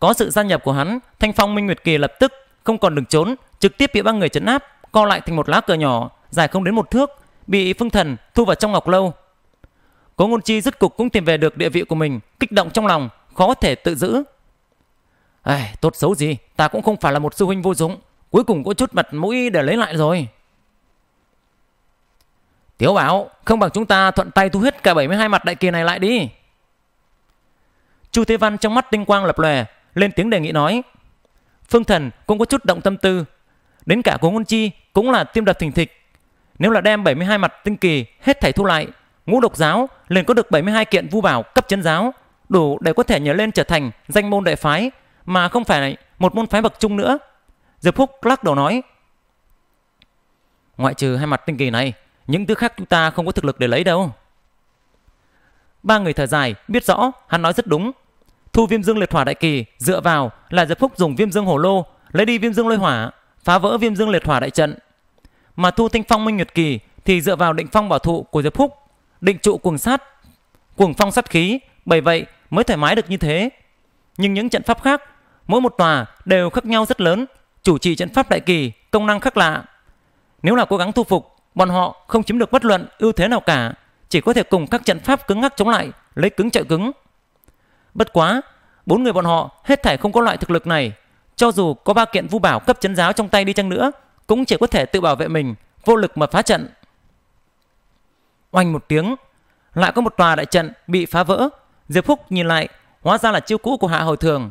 Có sự gia nhập của hắn, Thanh Phong Minh Nguyệt Kỳ lập tức không còn đường trốn, trực tiếp bị ba người chấn áp, co lại thành một lá cờ nhỏ, dài không đến một thước, bị Phương Thần thu vào trong ngọc lâu. Cố Ngôn Chi rốt cục cũng tìm về được địa vị của mình, kích động trong lòng, khó thể tự giữ. Ai, tốt xấu gì, ta cũng không phải là một sư huynh vô dụng, cuối cùng có chút mặt mũi để lấy lại rồi. Tiếu bảo, không bằng chúng ta thuận tay thu huyết cả 72 mặt đại kỳ này lại đi. Chu Thế Văn trong mắt tinh quang lập lòe, lên tiếng đề nghị nói. Phương Thần cũng có chút động tâm tư. Đến cả Cố Ngôn Chi cũng là tim đập thình thịch, nếu là đem 72 mặt tinh kỳ hết thảy thu lại, ngũ độc giáo liền có được 72 kiện vu bảo cấp chân giáo, đủ để có thể nhớ lên trở thành danh môn đại phái mà không phải một môn phái bậc trung nữa. Diệp Phúc lắc đầu nói. Ngoại trừ hai mặt tinh kỳ này, những thứ khác chúng ta không có thực lực để lấy đâu. Ba người thở dài, biết rõ, hắn nói rất đúng. Thu viêm dương liệt hỏa đại kỳ dựa vào là Diệp Phúc dùng viêm dương hổ lô lấy đi viêm dương lôi hỏa, phá vỡ viêm dương liệt hỏa đại trận mà thu Thanh Phong Minh Nguyệt Kỳ thì dựa vào định phong bảo thụ của Diệp Húc, định trụ cuồng sát, cuồng phong sát khí, bởi vậy mới thoải mái được như thế. Nhưng những trận pháp khác, mỗi một tòa đều khác nhau rất lớn, chủ trì trận pháp đại kỳ, công năng khác lạ. Nếu là cố gắng thu phục, bọn họ không chiếm được bất luận ưu thế nào cả, chỉ có thể cùng các trận pháp cứng ngắc chống lại, lấy cứng chạy cứng. Bất quá, bốn người bọn họ hết thảy không có loại thực lực này, cho dù có ba kiện vu bảo cấp chấn giáo trong tay đi chăng nữa cũng chỉ có thể tự bảo vệ mình, vô lực mà phá trận. Oanh một tiếng, lại có một tòa đại trận bị phá vỡ. Diệp Phúc nhìn lại, hóa ra là chiêu cũ của Hạ Hầu Thường,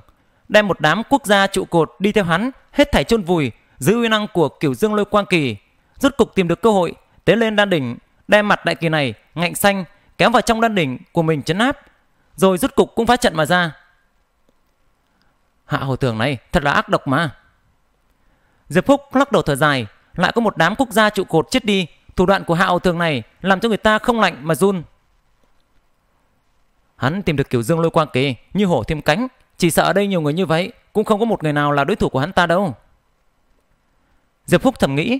đem một đám quốc gia trụ cột đi theo hắn, hết thảy chôn vùi, giữ uy năng của kiểu Dương Lôi Quang Kỳ, rốt cục tìm được cơ hội, tế lên đan đỉnh, đem mặt đại kỳ này ngạnh xanh kéo vào trong đan đỉnh của mình chấn áp, rồi rốt cục cũng phá trận mà ra. Hạ Hầu Thường này thật là ác độc mà. Diệp Phúc lắc đầu thở dài, lại có một đám quốc gia trụ cột chết đi, thủ đoạn của hạ ảo tường này làm cho người ta không lạnh mà run. Hắn tìm được kiểu dương lôi quang kỳ như hổ thêm cánh, chỉ sợ ở đây nhiều người như vậy cũng không có một người nào là đối thủ của hắn ta đâu. Diệp Phúc thầm nghĩ,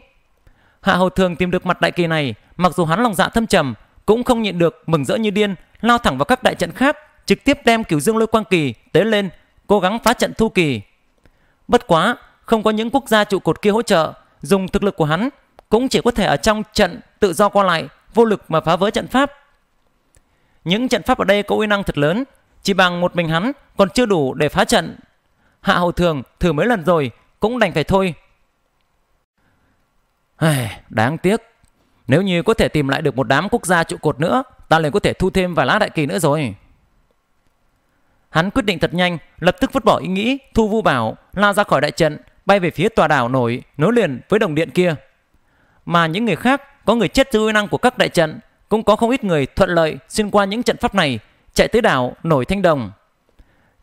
hạ hầu thường tìm được mặt đại kỳ này, mặc dù hắn lòng dạ thâm trầm, cũng không nhịn được mừng rỡ như điên, lao thẳng vào các đại trận khác, trực tiếp đem kiểu dương lôi quang kỳ tế lên, cố gắng phá trận thu kỳ. Bất quá, không có những quốc gia trụ cột kia hỗ trợ, dùng thực lực của hắn cũng chỉ có thể ở trong trận tự do qua lại, vô lực mà phá vỡ trận pháp. Những trận pháp ở đây có uy năng thật lớn, chỉ bằng một mình hắn còn chưa đủ để phá trận. Hạ hậu thường thử mấy lần rồi cũng đành phải thôi. Ai, đáng tiếc, nếu như có thể tìm lại được một đám quốc gia trụ cột nữa, ta liền có thể thu thêm vài lá đại kỳ nữa rồi. Hắn quyết định thật nhanh, lập tức vứt bỏ ý nghĩ, thu vu bảo, la ra khỏi đại trận, bay về phía tòa đảo nổi nối liền với đồng điện kia. Mà những người khác có người chết dưới uy năng của các đại trận, cũng có không ít người thuận lợi xuyên qua những trận pháp này chạy tới đảo nổi thanh đồng.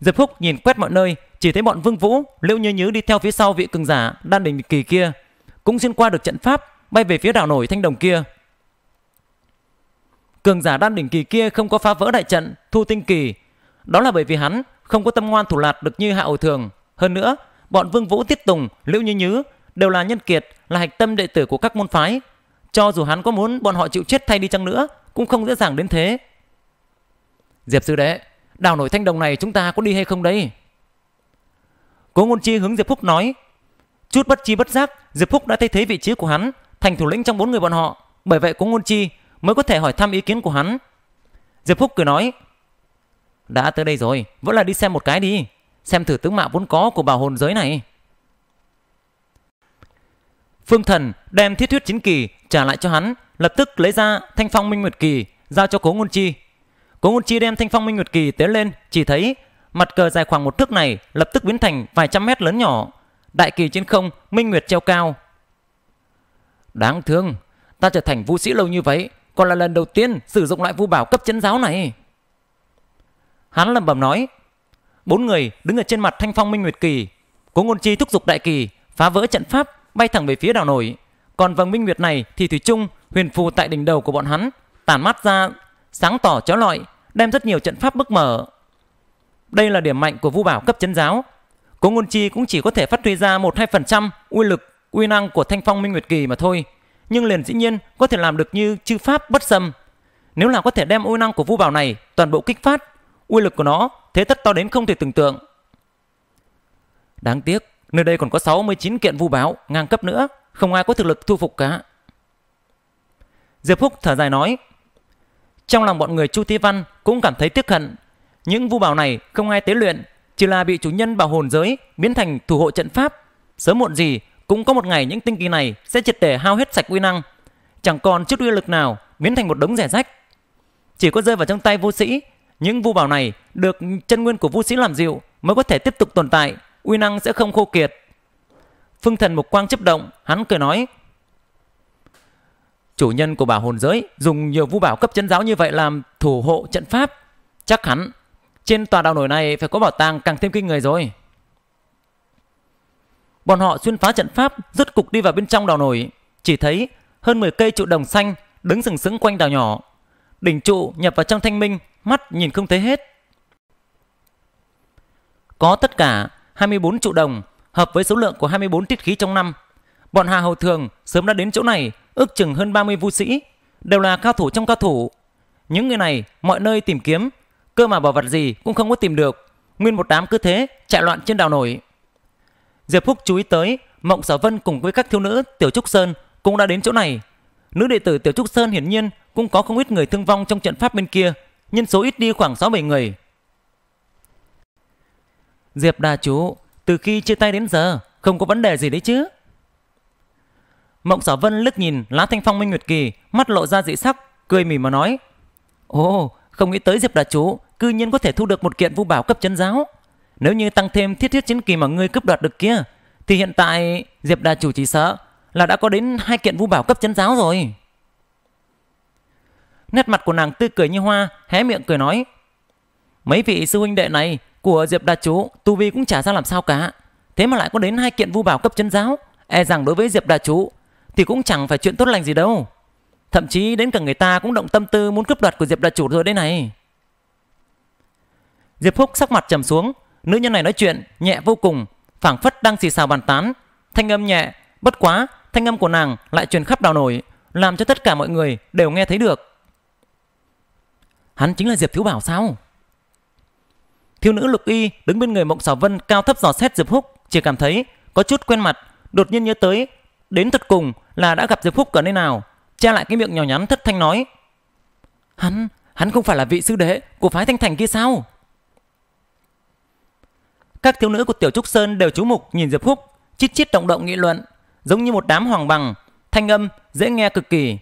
Diệp Húc nhìn quét mọi nơi, chỉ thấy bọn Vương Vũ, Liễu Như Nhứ đi theo phía sau vị cường giả đan đỉnh kỳ kia, cũng xuyên qua được trận pháp, bay về phía đảo nổi thanh đồng kia. Cường giả đan đỉnh kỳ kia không có phá vỡ đại trận thu tinh kỳ, đó là bởi vì hắn không có tâm ngoan thủ lạt được như hạ ổ thường. Hơn nữa, bọn Vương Vũ Tiết Tùng, Liễu Như Nhứ đều là nhân kiệt, là hạch tâm đệ tử của các môn phái. Cho dù hắn có muốn bọn họ chịu chết thay đi chăng nữa, cũng không dễ dàng đến thế. Diệp sư đệ, đào nổi thanh đồng này chúng ta có đi hay không đây Cố Ngôn Chi hướng Diệp Phúc nói. Chút bất chi bất giác, Diệp Phúc đã thay thế vị trí của hắn thành thủ lĩnh trong bốn người bọn họ. Bởi vậy Cố Ngôn Chi mới có thể hỏi thăm ý kiến của hắn. Diệp Phúc cười nói. Đã tới đây rồi, vẫn là đi xem một cái đi xem thử tướng mạo vốn có của bà hồn giới này. Phương Thần đem thiết thuyết chính kỳ trả lại cho hắn, lập tức lấy ra thanh phong minh nguyệt kỳ giao cho Cố Ngôn Chi. Cố Ngôn Chi đem thanh phong minh nguyệt kỳ tế lên, chỉ thấy mặt cờ dài khoảng một thước này lập tức biến thành vài trăm mét lớn nhỏ, đại kỳ trên không minh nguyệt treo cao. Đáng thương, ta trở thành vũ sĩ lâu như vậy, còn là lần đầu tiên sử dụng loại vũ bảo cấp chân giáo này. Hắn lẩm bẩm nói, bốn người đứng ở trên mặt thanh phong minh nguyệt kỳ cố ngôn chi thúc giục đại kỳ phá vỡ trận pháp bay thẳng về phía đảo nổi còn vầng minh nguyệt này thì thủy chung huyền phù tại đỉnh đầu của bọn hắn tản mắt ra sáng tỏ chói lọi đem rất nhiều trận pháp bức mở đây là điểm mạnh của vu bảo cấp chấn giáo cố ngôn chi cũng chỉ có thể phát huy ra một hai phần trăm uy lực uy năng của thanh phong minh nguyệt kỳ mà thôi nhưng liền dĩ nhiên có thể làm được như chư pháp bất xâm nếu là có thể đem uy năng của vu bảo này toàn bộ kích phát uy lực của nó thế thất to đến không thể tưởng tượng. Đáng tiếc, nơi đây còn có 69 kiện vu báo ngang cấp nữa, không ai có thực lực thu phục cả. Diệp Húc thở dài nói, trong lòng bọn người Chu Thi Văn cũng cảm thấy tiếc hận. Những vu bảo này không ai tế luyện, chỉ là bị chủ nhân bảo hồn giới biến thành thủ hộ trận pháp. Sớm muộn gì cũng có một ngày những tinh kỳ này sẽ triệt để hao hết sạch uy năng, chẳng còn chút uy lực nào biến thành một đống rẻ rách. Chỉ có rơi vào trong tay vô sĩ những vu bảo này được chân nguyên của vũ sĩ làm dịu mới có thể tiếp tục tồn tại, uy năng sẽ không khô kiệt. Phương thần một quang chấp động, hắn cười nói. Chủ nhân của bảo hồn giới dùng nhiều vu bảo cấp chân giáo như vậy làm thủ hộ trận pháp. Chắc hắn, trên tòa đào nổi này phải có bảo tàng càng thêm kinh người rồi. Bọn họ xuyên phá trận pháp, rốt cục đi vào bên trong đào nổi. Chỉ thấy hơn 10 cây trụ đồng xanh đứng sừng sững quanh đào nhỏ đỉnh trụ nhập vào trong thanh minh, mắt nhìn không thấy hết. Có tất cả 24 trụ đồng, hợp với số lượng của 24 tiết khí trong năm. Bọn Hà Hầu Thường sớm đã đến chỗ này, ước chừng hơn 30 vũ sĩ, đều là cao thủ trong cao thủ. Những người này mọi nơi tìm kiếm, cơ mà bảo vật gì cũng không có tìm được. Nguyên một đám cứ thế, chạy loạn trên đảo nổi. Diệp Phúc chú ý tới, Mộng Sở Vân cùng với các thiếu nữ Tiểu Trúc Sơn cũng đã đến chỗ này, Nữ đệ tử Tiểu Trúc Sơn hiển nhiên cũng có không ít người thương vong trong trận pháp bên kia, nhân số ít đi khoảng 6 7 người. Diệp Đà chú, từ khi chia tay đến giờ, không có vấn đề gì đấy chứ? Mộng Sở Vân lướt nhìn Lá Thanh Phong Minh Nguyệt Kỳ, mắt lộ ra dị sắc, cười mỉm mà nói: "Ồ, không nghĩ tới Diệp Đà chú, cư nhiên có thể thu được một kiện vũ bảo cấp chân giáo. Nếu như tăng thêm thiết thiết chiến kỳ mà ngươi cướp đoạt được kia, thì hiện tại Diệp Đà chủ chỉ sợ là đã có đến hai kiện vu bảo cấp chấn giáo rồi. Nét mặt của nàng tươi cười như hoa, hé miệng cười nói. Mấy vị sư huynh đệ này của Diệp Đạt Chú, tu vi cũng chả ra làm sao cả. Thế mà lại có đến hai kiện vu bảo cấp chấn giáo, e rằng đối với Diệp Đạt Chú thì cũng chẳng phải chuyện tốt lành gì đâu. Thậm chí đến cả người ta cũng động tâm tư muốn cướp đoạt của Diệp Đạt Chủ rồi đây này. Diệp Húc sắc mặt trầm xuống, nữ nhân này nói chuyện nhẹ vô cùng, phảng phất đang xì xào bàn tán, thanh âm nhẹ, bất quá thanh âm của nàng lại truyền khắp đảo nổi, làm cho tất cả mọi người đều nghe thấy được. Hắn chính là Diệp Thiếu Bảo sao? Thiếu nữ Lục Y đứng bên người Mộng Sảo Vân cao thấp dò xét Diệp Húc, chỉ cảm thấy có chút quen mặt, đột nhiên nhớ tới, đến thật cùng là đã gặp Diệp Húc ở nơi nào, tra lại cái miệng nhỏ nhắn thất thanh nói. Hắn, hắn không phải là vị sư đệ của phái Thanh Thành kia sao? Các thiếu nữ của Tiểu Trúc Sơn đều chú mục nhìn Diệp Húc, chít chít động động nghị luận giống như một đám hoàng bằng, thanh âm dễ nghe cực kỳ.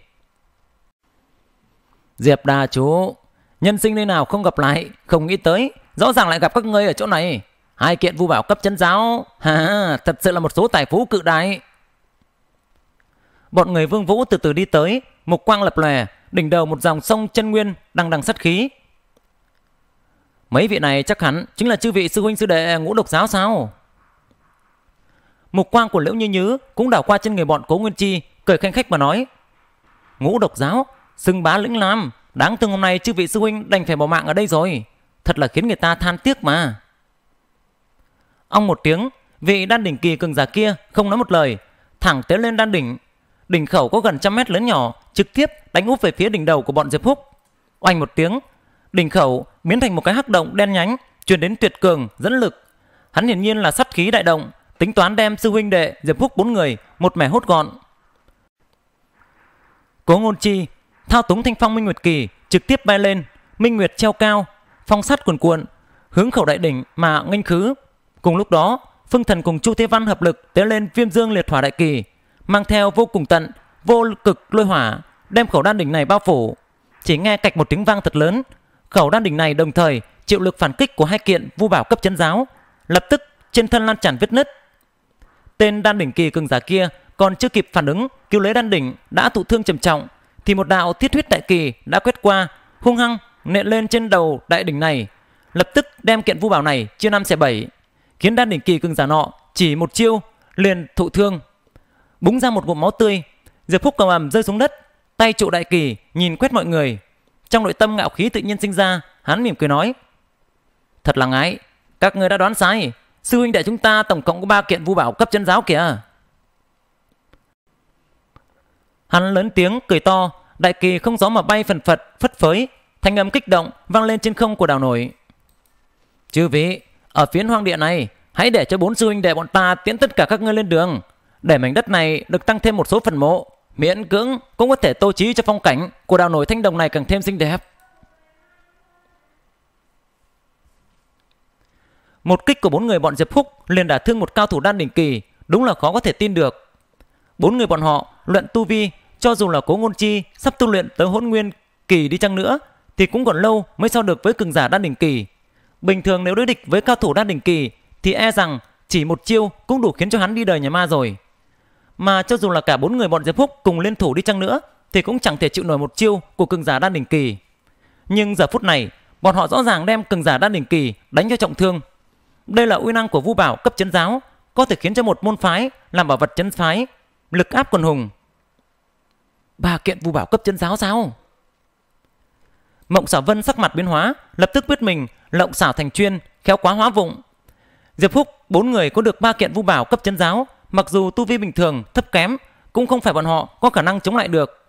Diệp Đa chú, nhân sinh nơi nào không gặp lại, không nghĩ tới, rõ ràng lại gặp các ngươi ở chỗ này. Hai kiện vu bảo cấp chân giáo, ha, thật sự là một số tài phú cự đại. Bọn người Vương Vũ từ từ đi tới, mục quang lập lòe, đỉnh đầu một dòng sông chân nguyên đang đằng sắt khí. Mấy vị này chắc hẳn chính là chư vị sư huynh sư đệ ngũ độc giáo sao? Mục quang của Liễu Như Nhứ cũng đảo qua trên người bọn Cố Nguyên Chi, cười khanh khách mà nói: "Ngũ độc giáo, xưng bá lĩnh nam, đáng thương hôm nay chư vị sư huynh đành phải bỏ mạng ở đây rồi, thật là khiến người ta than tiếc mà." Ông một tiếng, vị đan đỉnh kỳ cường giả kia không nói một lời, thẳng tiến lên đan đỉnh. Đỉnh khẩu có gần trăm mét lớn nhỏ, trực tiếp đánh úp về phía đỉnh đầu của bọn Diệp Húc. Oanh một tiếng, đỉnh khẩu biến thành một cái hắc động đen nhánh, truyền đến tuyệt cường dẫn lực. Hắn hiển nhiên là sát khí đại động, tính toán đem sư huynh đệ Diệp Phúc bốn người một mẻ hút gọn. Cố Ngôn Chi thao túng thanh phong Minh Nguyệt Kỳ trực tiếp bay lên, Minh Nguyệt treo cao, phong sát cuồn cuộn, hướng khẩu đại đỉnh mà nghênh khứ. Cùng lúc đó, Phương Thần cùng Chu Thế Văn hợp lực tiến lên Viêm Dương Liệt Hỏa Đại Kỳ, mang theo vô cùng tận, vô cực lôi hỏa, đem khẩu đan đỉnh này bao phủ. Chỉ nghe cạch một tiếng vang thật lớn, khẩu đan đỉnh này đồng thời chịu lực phản kích của hai kiện vu bảo cấp chấn giáo, lập tức trên thân lan tràn vết nứt, Tên đan đỉnh kỳ cường giả kia còn chưa kịp phản ứng, cứu lấy đan đỉnh đã thụ thương trầm trọng, thì một đạo thiết huyết đại kỳ đã quét qua, hung hăng nện lên trên đầu đại đỉnh này, lập tức đem kiện vu bảo này chia năm xẻ bảy, khiến đan đỉnh kỳ cường giả nọ chỉ một chiêu liền thụ thương, búng ra một ngụm máu tươi, Diệp Phúc cầm ầm rơi xuống đất, tay trụ đại kỳ nhìn quét mọi người, trong nội tâm ngạo khí tự nhiên sinh ra, hắn mỉm cười nói: "Thật là ngại, các người đã đoán sai." Sư huynh đệ chúng ta tổng cộng có ba kiện vu bảo cấp chân giáo kìa. Hắn lớn tiếng cười to, đại kỳ không gió mà bay phần phật, phất phới, thanh âm kích động vang lên trên không của đảo nổi. Chư vị, ở phiến hoang địa này, hãy để cho bốn sư huynh đệ bọn ta tiến tất cả các ngươi lên đường, để mảnh đất này được tăng thêm một số phần mộ, miễn cưỡng cũng có thể tô trí cho phong cảnh của đảo nổi thanh đồng này càng thêm xinh đẹp. Một kích của bốn người bọn Diệp Phúc liền đả thương một cao thủ đan đỉnh kỳ, đúng là khó có thể tin được. Bốn người bọn họ luận tu vi, cho dù là Cố Ngôn Chi sắp tu luyện tới Hỗn Nguyên kỳ đi chăng nữa thì cũng còn lâu mới so được với cường giả đan đỉnh kỳ. Bình thường nếu đối địch với cao thủ đan đỉnh kỳ thì e rằng chỉ một chiêu cũng đủ khiến cho hắn đi đời nhà ma rồi. Mà cho dù là cả bốn người bọn Diệp Phúc cùng liên thủ đi chăng nữa thì cũng chẳng thể chịu nổi một chiêu của cường giả đan đỉnh kỳ. Nhưng giờ phút này, bọn họ rõ ràng đem cường giả đan đỉnh kỳ đánh cho trọng thương đây là uy năng của Vu Bảo cấp chấn giáo, có thể khiến cho một môn phái làm bảo vật chấn phái, lực áp quần hùng. ba kiện Vu Bảo cấp chấn giáo sao? Mộng Xảo Vân sắc mặt biến hóa, lập tức biết mình lộng xảo thành chuyên, khéo quá hóa vụng. Diệp Phúc, bốn người có được ba kiện Vu Bảo cấp chấn giáo, mặc dù tu vi bình thường thấp kém, cũng không phải bọn họ có khả năng chống lại được.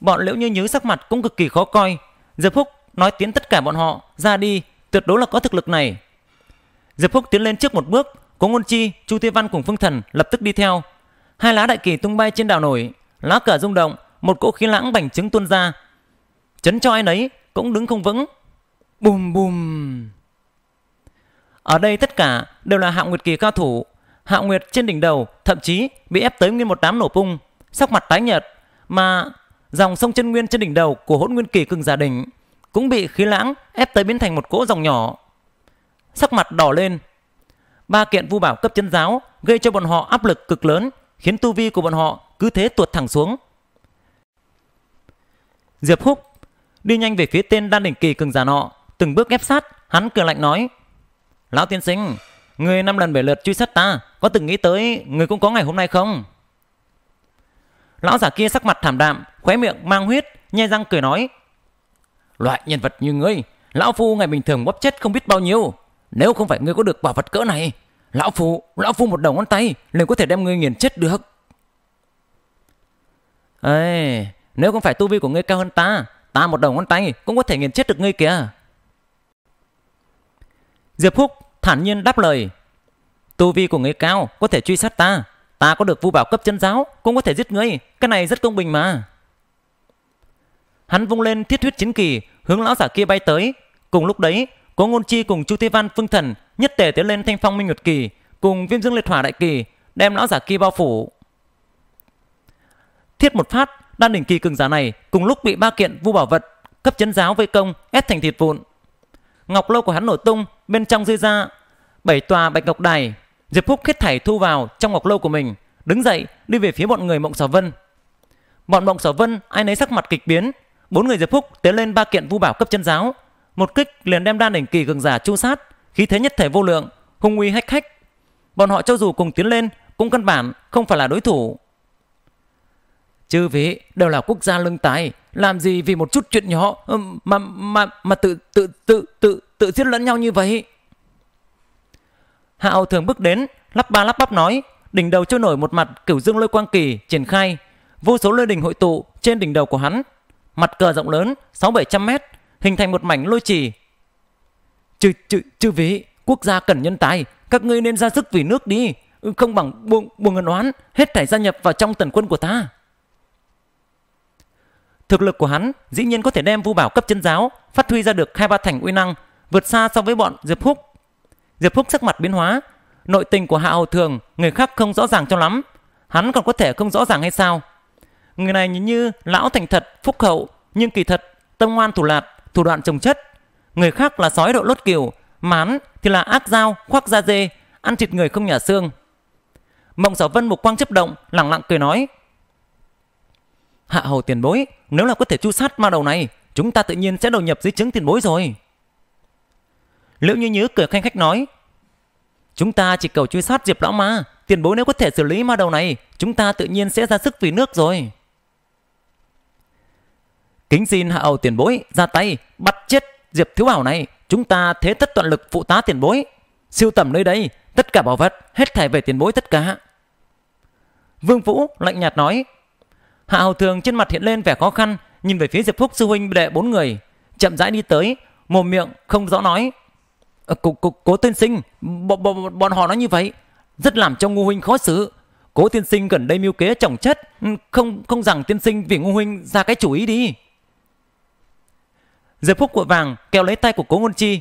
Bọn Liễu Như Nhứ sắc mặt cũng cực kỳ khó coi. Diệp Phúc nói tiến tất cả bọn họ ra đi, tuyệt đối là có thực lực này. Diệp Phúc tiến lên trước một bước, Cố Ngôn Chi, Chu Thiên Văn cùng Phương Thần lập tức đi theo. Hai lá đại kỳ tung bay trên đảo nổi, lá cờ rung động, một cỗ khí lãng bành trướng tuôn ra. Chấn cho ai nấy cũng đứng không vững. Bùm bùm. Ở đây tất cả đều là hạng nguyệt kỳ cao thủ. Hạng nguyệt trên đỉnh đầu thậm chí bị ép tới nguyên một đám nổ pung, sắc mặt tái nhợt, mà dòng sông chân nguyên trên đỉnh đầu của hỗn nguyên kỳ cưng giả đỉnh cũng bị khí lãng ép tới biến thành một cỗ dòng nhỏ sắc mặt đỏ lên. Ba kiện vu bảo cấp chân giáo gây cho bọn họ áp lực cực lớn, khiến tu vi của bọn họ cứ thế tuột thẳng xuống. Diệp Húc đi nhanh về phía tên đan đỉnh kỳ cường giả nọ, từng bước ép sát, hắn cười lạnh nói: "Lão tiên sinh, người năm lần bảy lượt truy sát ta, có từng nghĩ tới người cũng có ngày hôm nay không?" Lão giả kia sắc mặt thảm đạm, khóe miệng mang huyết, nhai răng cười nói: "Loại nhân vật như ngươi, lão phu ngày bình thường bóp chết không biết bao nhiêu, nếu không phải ngươi có được bảo vật cỡ này, lão phu, lão phu một đầu ngón tay liền có thể đem ngươi nghiền chết được. Ê, nếu không phải tu vi của ngươi cao hơn ta, ta một đầu ngón tay cũng có thể nghiền chết được ngươi kìa. Diệp Húc thản nhiên đáp lời. Tu vi của ngươi cao có thể truy sát ta, ta có được vu bảo cấp chân giáo cũng có thể giết ngươi, cái này rất công bình mà. Hắn vung lên thiết huyết chiến kỳ, hướng lão giả kia bay tới. Cùng lúc đấy, có ngôn chi cùng chu thế văn phương thần nhất tề tiến lên thanh phong minh nguyệt kỳ cùng viêm dương liệt hỏa đại kỳ đem lão giả kia bao phủ thiết một phát đan đỉnh kỳ cường giả này cùng lúc bị ba kiện vu bảo vật cấp chấn giáo vây công ép thành thịt vụn ngọc lâu của hắn nổ tung bên trong rơi ra bảy tòa bạch ngọc đài diệp phúc khiết thảy thu vào trong ngọc lâu của mình đứng dậy đi về phía bọn người mộng sở vân bọn mộng sở vân ai nấy sắc mặt kịch biến bốn người diệp phúc tiến lên ba kiện vu bảo cấp chân giáo một kích liền đem đan đỉnh kỳ cường giả chu sát khí thế nhất thể vô lượng hung uy hách khách bọn họ cho dù cùng tiến lên cũng căn bản không phải là đối thủ chư vị đều là quốc gia lưng tài làm gì vì một chút chuyện nhỏ mà mà mà tự tự tự tự tự giết lẫn nhau như vậy hạo thường bước đến lắp ba lắp bắp nói đỉnh đầu trôi nổi một mặt cửu dương lôi quang kỳ triển khai vô số lôi đỉnh hội tụ trên đỉnh đầu của hắn mặt cờ rộng lớn sáu bảy trăm mét hình thành một mảnh lôi trì. Chư, chư, chư vế, quốc gia cần nhân tài, các ngươi nên ra sức vì nước đi, ừ, không bằng buông, buông ngân oán, hết thảy gia nhập vào trong tần quân của ta. Thực lực của hắn dĩ nhiên có thể đem vu bảo cấp chân giáo, phát huy ra được hai ba thành uy năng, vượt xa so với bọn Diệp Húc. Diệp Húc sắc mặt biến hóa, nội tình của Hạ Hầu Thường người khác không rõ ràng cho lắm, hắn còn có thể không rõ ràng hay sao? Người này nhìn như lão thành thật, phúc hậu, nhưng kỳ thật tâm ngoan thủ lạt, thủ đoạn trồng chất người khác là sói độ lốt cừu mán thì là ác dao khoác da dê ăn thịt người không nhả xương mộng sở vân mục quang chấp động lẳng lặng cười nói hạ hầu tiền bối nếu là có thể chu sát ma đầu này chúng ta tự nhiên sẽ đầu nhập dưới chứng tiền bối rồi liễu như nhứ cười khanh khách nói chúng ta chỉ cầu chui sát diệp lão ma tiền bối nếu có thể xử lý ma đầu này chúng ta tự nhiên sẽ ra sức vì nước rồi Kính xin hạ hầu tiền bối ra tay bắt chết Diệp Thiếu Bảo này. Chúng ta thế tất toàn lực phụ tá tiền bối. Siêu tầm nơi đây, tất cả bảo vật, hết thảy về tiền bối tất cả. Vương Vũ lạnh nhạt nói. Hạ hầu thường trên mặt hiện lên vẻ khó khăn, nhìn về phía Diệp Phúc sư huynh đệ bốn người. Chậm rãi đi tới, mồm miệng không rõ nói. Ờ, cục cố, cố tiên sinh, bọn, bọn, bọn họ nói như vậy. Rất làm cho ngu huynh khó xử. Cố tiên sinh gần đây mưu kế trọng chất, ừ, không không rằng tiên sinh vì ngu huynh ra cái chủ ý đi. Diệp Phúc vội vàng kéo lấy tay của Cố Ngôn Chi.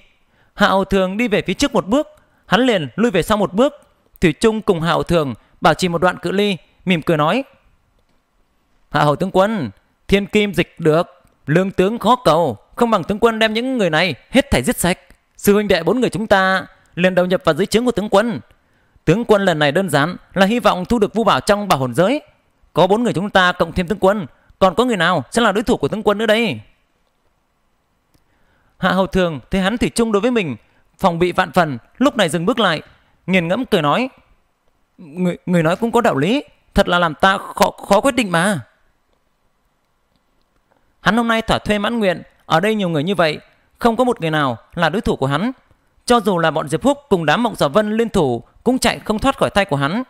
Hạo Thường đi về phía trước một bước, hắn liền lui về sau một bước. Thủy Trung cùng Hạo Thường bảo trì một đoạn cự ly, mỉm cười nói: "Hạ Hầu tướng quân, thiên kim dịch được, lương tướng khó cầu, không bằng tướng quân đem những người này hết thảy giết sạch. Sư huynh đệ bốn người chúng ta liền đầu nhập vào dưới trướng của tướng quân." Tướng quân lần này đơn giản là hy vọng thu được vu bảo trong bảo hồn giới. Có bốn người chúng ta cộng thêm tướng quân, còn có người nào sẽ là đối thủ của tướng quân nữa đây? Hạ hầu thường thấy hắn thủy chung đối với mình, phòng bị vạn phần, lúc này dừng bước lại, nghiền ngẫm cười nói. Người, người nói cũng có đạo lý, thật là làm ta khó, khó quyết định mà. Hắn hôm nay thỏa thuê mãn nguyện, ở đây nhiều người như vậy, không có một người nào là đối thủ của hắn. Cho dù là bọn Diệp Húc cùng đám Mộng Giỏ Vân liên thủ cũng chạy không thoát khỏi tay của hắn.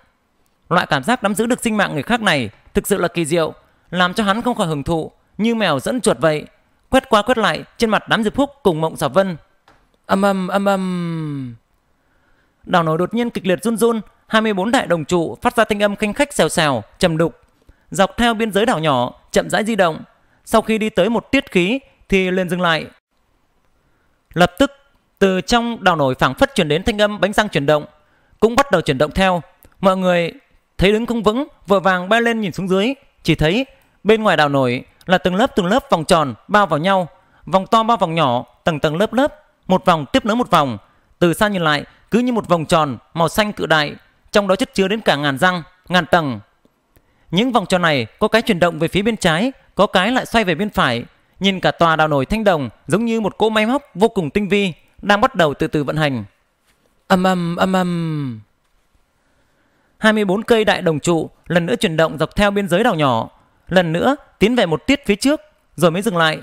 Loại cảm giác nắm giữ được sinh mạng người khác này thực sự là kỳ diệu, làm cho hắn không khỏi hưởng thụ, như mèo dẫn chuột vậy, quét qua quét lại trên mặt đám Diệp Phúc cùng Mộng Giả Vân. Âm âm âm âm. Đảo nổi đột nhiên kịch liệt run run, 24 đại đồng trụ phát ra thanh âm khanh khách xèo xèo, trầm đục. Dọc theo biên giới đảo nhỏ, chậm rãi di động. Sau khi đi tới một tiết khí thì liền dừng lại. Lập tức, từ trong đảo nổi phảng phất chuyển đến thanh âm bánh răng chuyển động, cũng bắt đầu chuyển động theo. Mọi người thấy đứng không vững, vội vàng bay lên nhìn xuống dưới, chỉ thấy bên ngoài đảo nổi là từng lớp từng lớp vòng tròn bao vào nhau, vòng to bao vòng nhỏ, tầng tầng lớp lớp, một vòng tiếp nối một vòng. Từ xa nhìn lại, cứ như một vòng tròn màu xanh cự đại, trong đó chất chứa đến cả ngàn răng, ngàn tầng. Những vòng tròn này có cái chuyển động về phía bên trái, có cái lại xoay về bên phải. Nhìn cả tòa đào nổi thanh đồng giống như một cỗ máy móc vô cùng tinh vi đang bắt đầu từ từ vận hành. Âm âm âm âm. 24 cây đại đồng trụ lần nữa chuyển động dọc theo biên giới đảo nhỏ lần nữa tiến về một tiết phía trước, rồi mới dừng lại.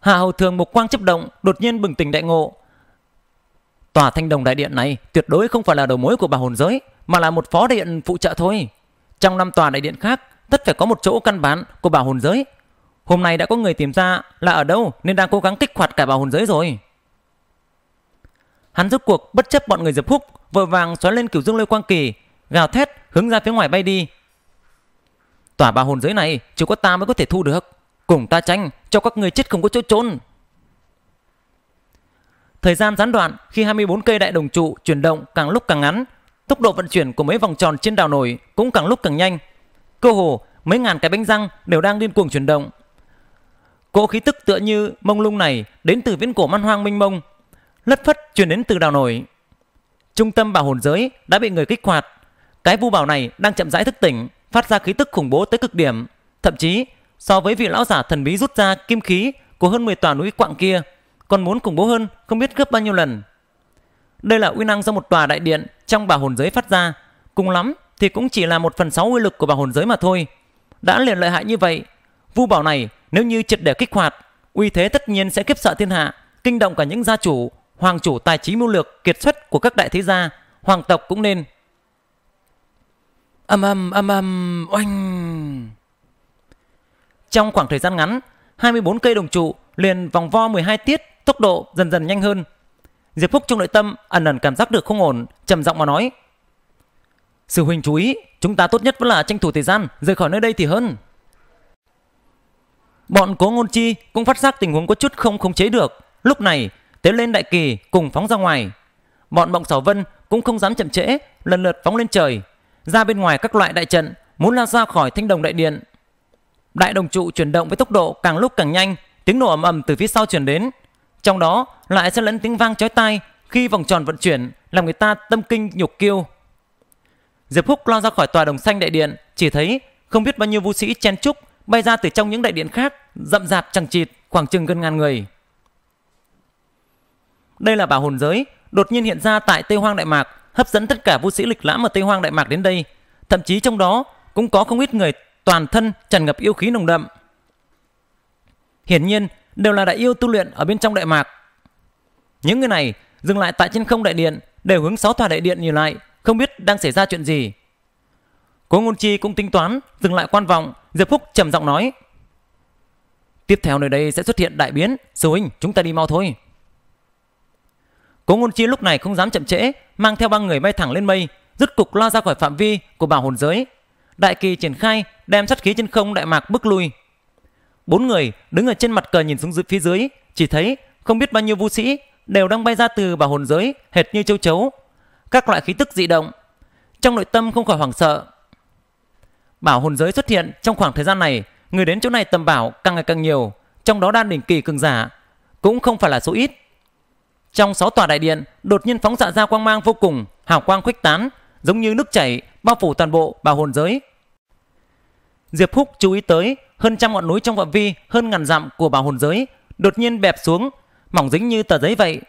Hạ hầu thường một quang chấp động, đột nhiên bừng tỉnh đại ngộ. Tòa thanh đồng đại điện này tuyệt đối không phải là đầu mối của bà hồn giới, mà là một phó điện phụ trợ thôi. Trong năm tòa đại điện khác, tất phải có một chỗ căn bản của bà hồn giới. Hôm nay đã có người tìm ra là ở đâu nên đang cố gắng kích hoạt cả bà hồn giới rồi. Hắn rút cuộc bất chấp bọn người Diệp Húc, vội vàng xoắn lên kiểu dương lôi quang kỳ, gào thét hướng ra phía ngoài bay đi, Tòa ba hồn giới này chỉ có ta mới có thể thu được. Cùng ta tranh cho các người chết không có chỗ trốn. Thời gian gián đoạn khi 24 cây đại đồng trụ chuyển động càng lúc càng ngắn, tốc độ vận chuyển của mấy vòng tròn trên đảo nổi cũng càng lúc càng nhanh. Cơ hồ mấy ngàn cái bánh răng đều đang điên cuồng chuyển động. Cỗ khí tức tựa như mông lung này đến từ viễn cổ man hoang minh mông, lất phất truyền đến từ đảo nổi. Trung tâm bảo hồn giới đã bị người kích hoạt. Cái vu bảo này đang chậm rãi thức tỉnh phát ra khí tức khủng bố tới cực điểm, thậm chí so với vị lão giả thần bí rút ra kim khí của hơn 10 tòa núi quạng kia, còn muốn khủng bố hơn không biết gấp bao nhiêu lần. Đây là uy năng do một tòa đại điện trong bảo hồn giới phát ra, cùng lắm thì cũng chỉ là một phần sáu uy lực của bảo hồn giới mà thôi. Đã liền lợi hại như vậy, vu bảo này nếu như triệt để kích hoạt, uy thế tất nhiên sẽ kiếp sợ thiên hạ, kinh động cả những gia chủ, hoàng chủ tài trí mưu lược kiệt xuất của các đại thế gia, hoàng tộc cũng nên. Âm âm âm âm oanh. Trong khoảng thời gian ngắn, 24 cây đồng trụ liền vòng vo 12 tiết, tốc độ dần dần nhanh hơn. Diệp Phúc trong nội tâm ẩn ẩn cảm giác được không ổn, trầm giọng mà nói: "Sư huynh chú ý, chúng ta tốt nhất vẫn là tranh thủ thời gian rời khỏi nơi đây thì hơn." Bọn Cố Ngôn Chi cũng phát giác tình huống có chút không khống chế được, lúc này tế lên đại kỳ cùng phóng ra ngoài. Bọn Bọng Sảo Vân cũng không dám chậm trễ, lần lượt phóng lên trời, ra bên ngoài các loại đại trận muốn lao ra khỏi thanh đồng đại điện. Đại đồng trụ chuyển động với tốc độ càng lúc càng nhanh, tiếng nổ ầm ầm từ phía sau chuyển đến. Trong đó lại sẽ lẫn tiếng vang chói tai khi vòng tròn vận chuyển làm người ta tâm kinh nhục kiêu. Diệp Phúc lao ra khỏi tòa đồng xanh đại điện, chỉ thấy không biết bao nhiêu vũ sĩ chen trúc bay ra từ trong những đại điện khác, rậm rạp chẳng chịt khoảng chừng gần ngàn người. Đây là bảo hồn giới đột nhiên hiện ra tại Tây Hoang Đại Mạc hấp dẫn tất cả vũ sĩ lịch lãm ở Tây Hoang Đại Mạc đến đây. Thậm chí trong đó cũng có không ít người toàn thân tràn ngập yêu khí nồng đậm. Hiển nhiên, đều là đại yêu tu luyện ở bên trong Đại Mạc. Những người này dừng lại tại trên không đại điện, đều hướng sáu tòa đại điện nhìn lại, không biết đang xảy ra chuyện gì. Cố Ngôn Chi cũng tính toán, dừng lại quan vọng, Diệp Phúc trầm giọng nói: "Tiếp theo nơi đây sẽ xuất hiện đại biến, sư huynh, chúng ta đi mau thôi." Cố Ngôn Chi lúc này không dám chậm trễ, mang theo ba người bay thẳng lên mây, rút cục lao ra khỏi phạm vi của bảo hồn giới. Đại kỳ triển khai, đem sát khí trên không đại mạc bức lui. Bốn người đứng ở trên mặt cờ nhìn xuống dưới phía dưới, chỉ thấy không biết bao nhiêu vũ sĩ đều đang bay ra từ bảo hồn giới, hệt như châu chấu. Các loại khí tức dị động, trong nội tâm không khỏi hoảng sợ. Bảo hồn giới xuất hiện trong khoảng thời gian này, người đến chỗ này tầm bảo càng ngày càng nhiều, trong đó đan đỉnh kỳ cường giả cũng không phải là số ít. Trong sáu tòa đại điện đột nhiên phóng xạ ra quang mang vô cùng, hào quang khuếch tán, giống như nước chảy bao phủ toàn bộ bà hồn giới. Diệp Húc chú ý tới hơn trăm ngọn núi trong phạm vi hơn ngàn dặm của bà hồn giới đột nhiên bẹp xuống, mỏng dính như tờ giấy vậy.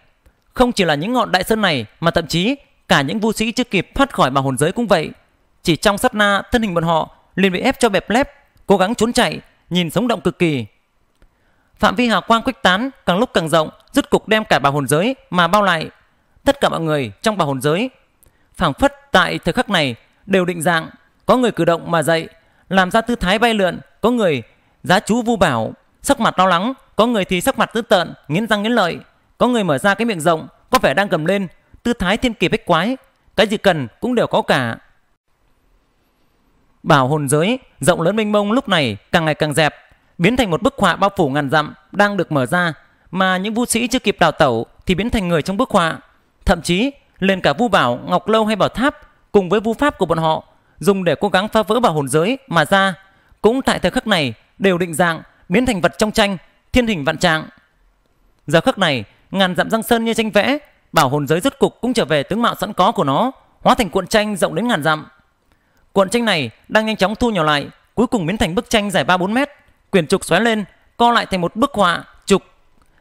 Không chỉ là những ngọn đại sơn này mà thậm chí cả những vu sĩ chưa kịp thoát khỏi bà hồn giới cũng vậy. Chỉ trong sát na thân hình bọn họ liền bị ép cho bẹp lép, cố gắng trốn chạy, nhìn sống động cực kỳ. Phạm vi hào quang khuếch tán càng lúc càng rộng, rút cục đem cả bảo hồn giới mà bao lại. Tất cả mọi người trong bảo hồn giới phảng phất tại thời khắc này đều định dạng, có người cử động mà dậy, làm ra tư thái bay lượn, có người giá chú vu bảo, sắc mặt lo lắng, có người thì sắc mặt tứ tợn, nghiến răng nghiến lợi, có người mở ra cái miệng rộng, có vẻ đang cầm lên, tư thái thiên kỳ bách quái, cái gì cần cũng đều có cả. Bảo hồn giới rộng lớn mênh mông lúc này càng ngày càng dẹp, biến thành một bức họa bao phủ ngàn dặm đang được mở ra mà những vũ sĩ chưa kịp đào tẩu thì biến thành người trong bức họa thậm chí lên cả vu bảo ngọc lâu hay bảo tháp cùng với vu pháp của bọn họ dùng để cố gắng phá vỡ bảo hồn giới mà ra cũng tại thời khắc này đều định dạng biến thành vật trong tranh thiên hình vạn trạng giờ khắc này ngàn dặm răng sơn như tranh vẽ bảo hồn giới rốt cục cũng trở về tướng mạo sẵn có của nó hóa thành cuộn tranh rộng đến ngàn dặm cuộn tranh này đang nhanh chóng thu nhỏ lại cuối cùng biến thành bức tranh dài ba bốn mét Quyển trục xoáy lên, co lại thành một bức họa trục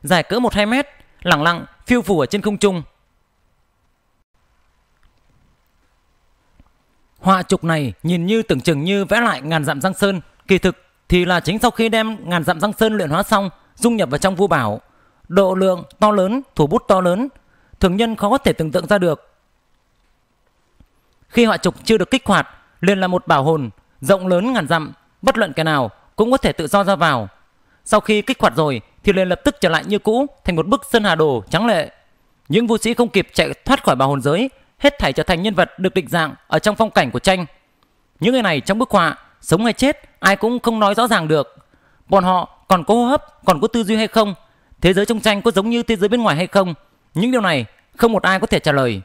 dài cỡ một hai mét, lẳng lặng phiêu phù ở trên không trung. Họa trục này nhìn như tưởng chừng như vẽ lại ngàn dặm giang sơn, kỳ thực thì là chính sau khi đem ngàn dặm giang sơn luyện hóa xong, dung nhập vào trong vu bảo. Độ lượng to lớn, thủ bút to lớn, thường nhân khó có thể tưởng tượng ra được. Khi họa trục chưa được kích hoạt, liền là một bảo hồn rộng lớn ngàn dặm, bất luận cái nào cũng có thể tự do ra vào. Sau khi kích hoạt rồi thì liền lập tức trở lại như cũ thành một bức sơn hà đồ trắng lệ. Những vũ sĩ không kịp chạy thoát khỏi bảo hồn giới, hết thảy trở thành nhân vật được định dạng ở trong phong cảnh của tranh. Những người này trong bức họa, sống hay chết, ai cũng không nói rõ ràng được. Bọn họ còn có hô hấp, còn có tư duy hay không? Thế giới trong tranh có giống như thế giới bên ngoài hay không? Những điều này không một ai có thể trả lời.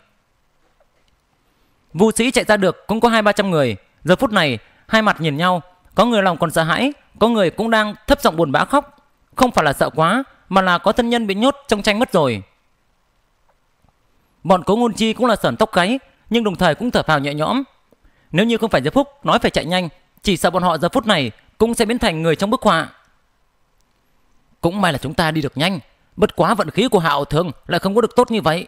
Vũ sĩ chạy ra được cũng có hai ba trăm người. Giờ phút này, hai mặt nhìn nhau, có người lòng còn sợ hãi, có người cũng đang thấp giọng buồn bã khóc. Không phải là sợ quá, mà là có thân nhân bị nhốt trong tranh mất rồi. Bọn cố ngôn chi cũng là sởn tóc gáy, nhưng đồng thời cũng thở phào nhẹ nhõm. Nếu như không phải Diệp Phúc nói phải chạy nhanh, chỉ sợ bọn họ giờ phút này cũng sẽ biến thành người trong bức họa. Cũng may là chúng ta đi được nhanh, bất quá vận khí của Hạo Thường lại không có được tốt như vậy.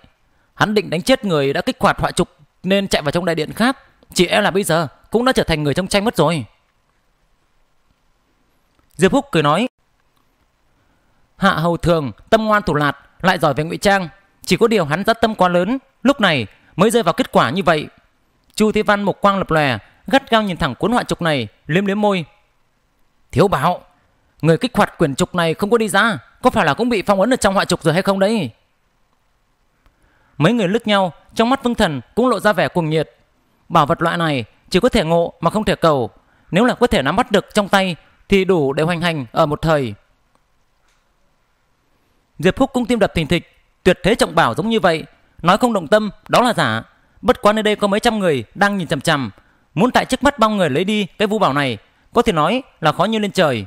Hắn định đánh chết người đã kích hoạt họa trục nên chạy vào trong đại điện khác, chỉ e là bây giờ cũng đã trở thành người trong tranh mất rồi. Diệp Húc cười nói. Hạ hầu thường, tâm ngoan thủ lạt, lại giỏi về ngụy trang. Chỉ có điều hắn rất tâm quá lớn, lúc này mới rơi vào kết quả như vậy. Chu Thế Văn mục quang lập lòe, gắt gao nhìn thẳng cuốn họa trục này, liếm liếm môi. Thiếu bảo, người kích hoạt quyển trục này không có đi ra, có phải là cũng bị phong ấn ở trong họa trục rồi hay không đấy? Mấy người lướt nhau, trong mắt Vương Thần cũng lộ ra vẻ cuồng nhiệt. Bảo vật loại này chỉ có thể ngộ mà không thể cầu. Nếu là có thể nắm bắt được trong tay thì đủ để hoành hành ở một thời. Diệp Phúc cũng tim đập thình thịch, tuyệt thế trọng bảo giống như vậy, nói không động tâm đó là giả. Bất quá nơi đây có mấy trăm người đang nhìn chằm chằm, muốn tại trước mắt bao người lấy đi cái vũ bảo này, có thể nói là khó như lên trời.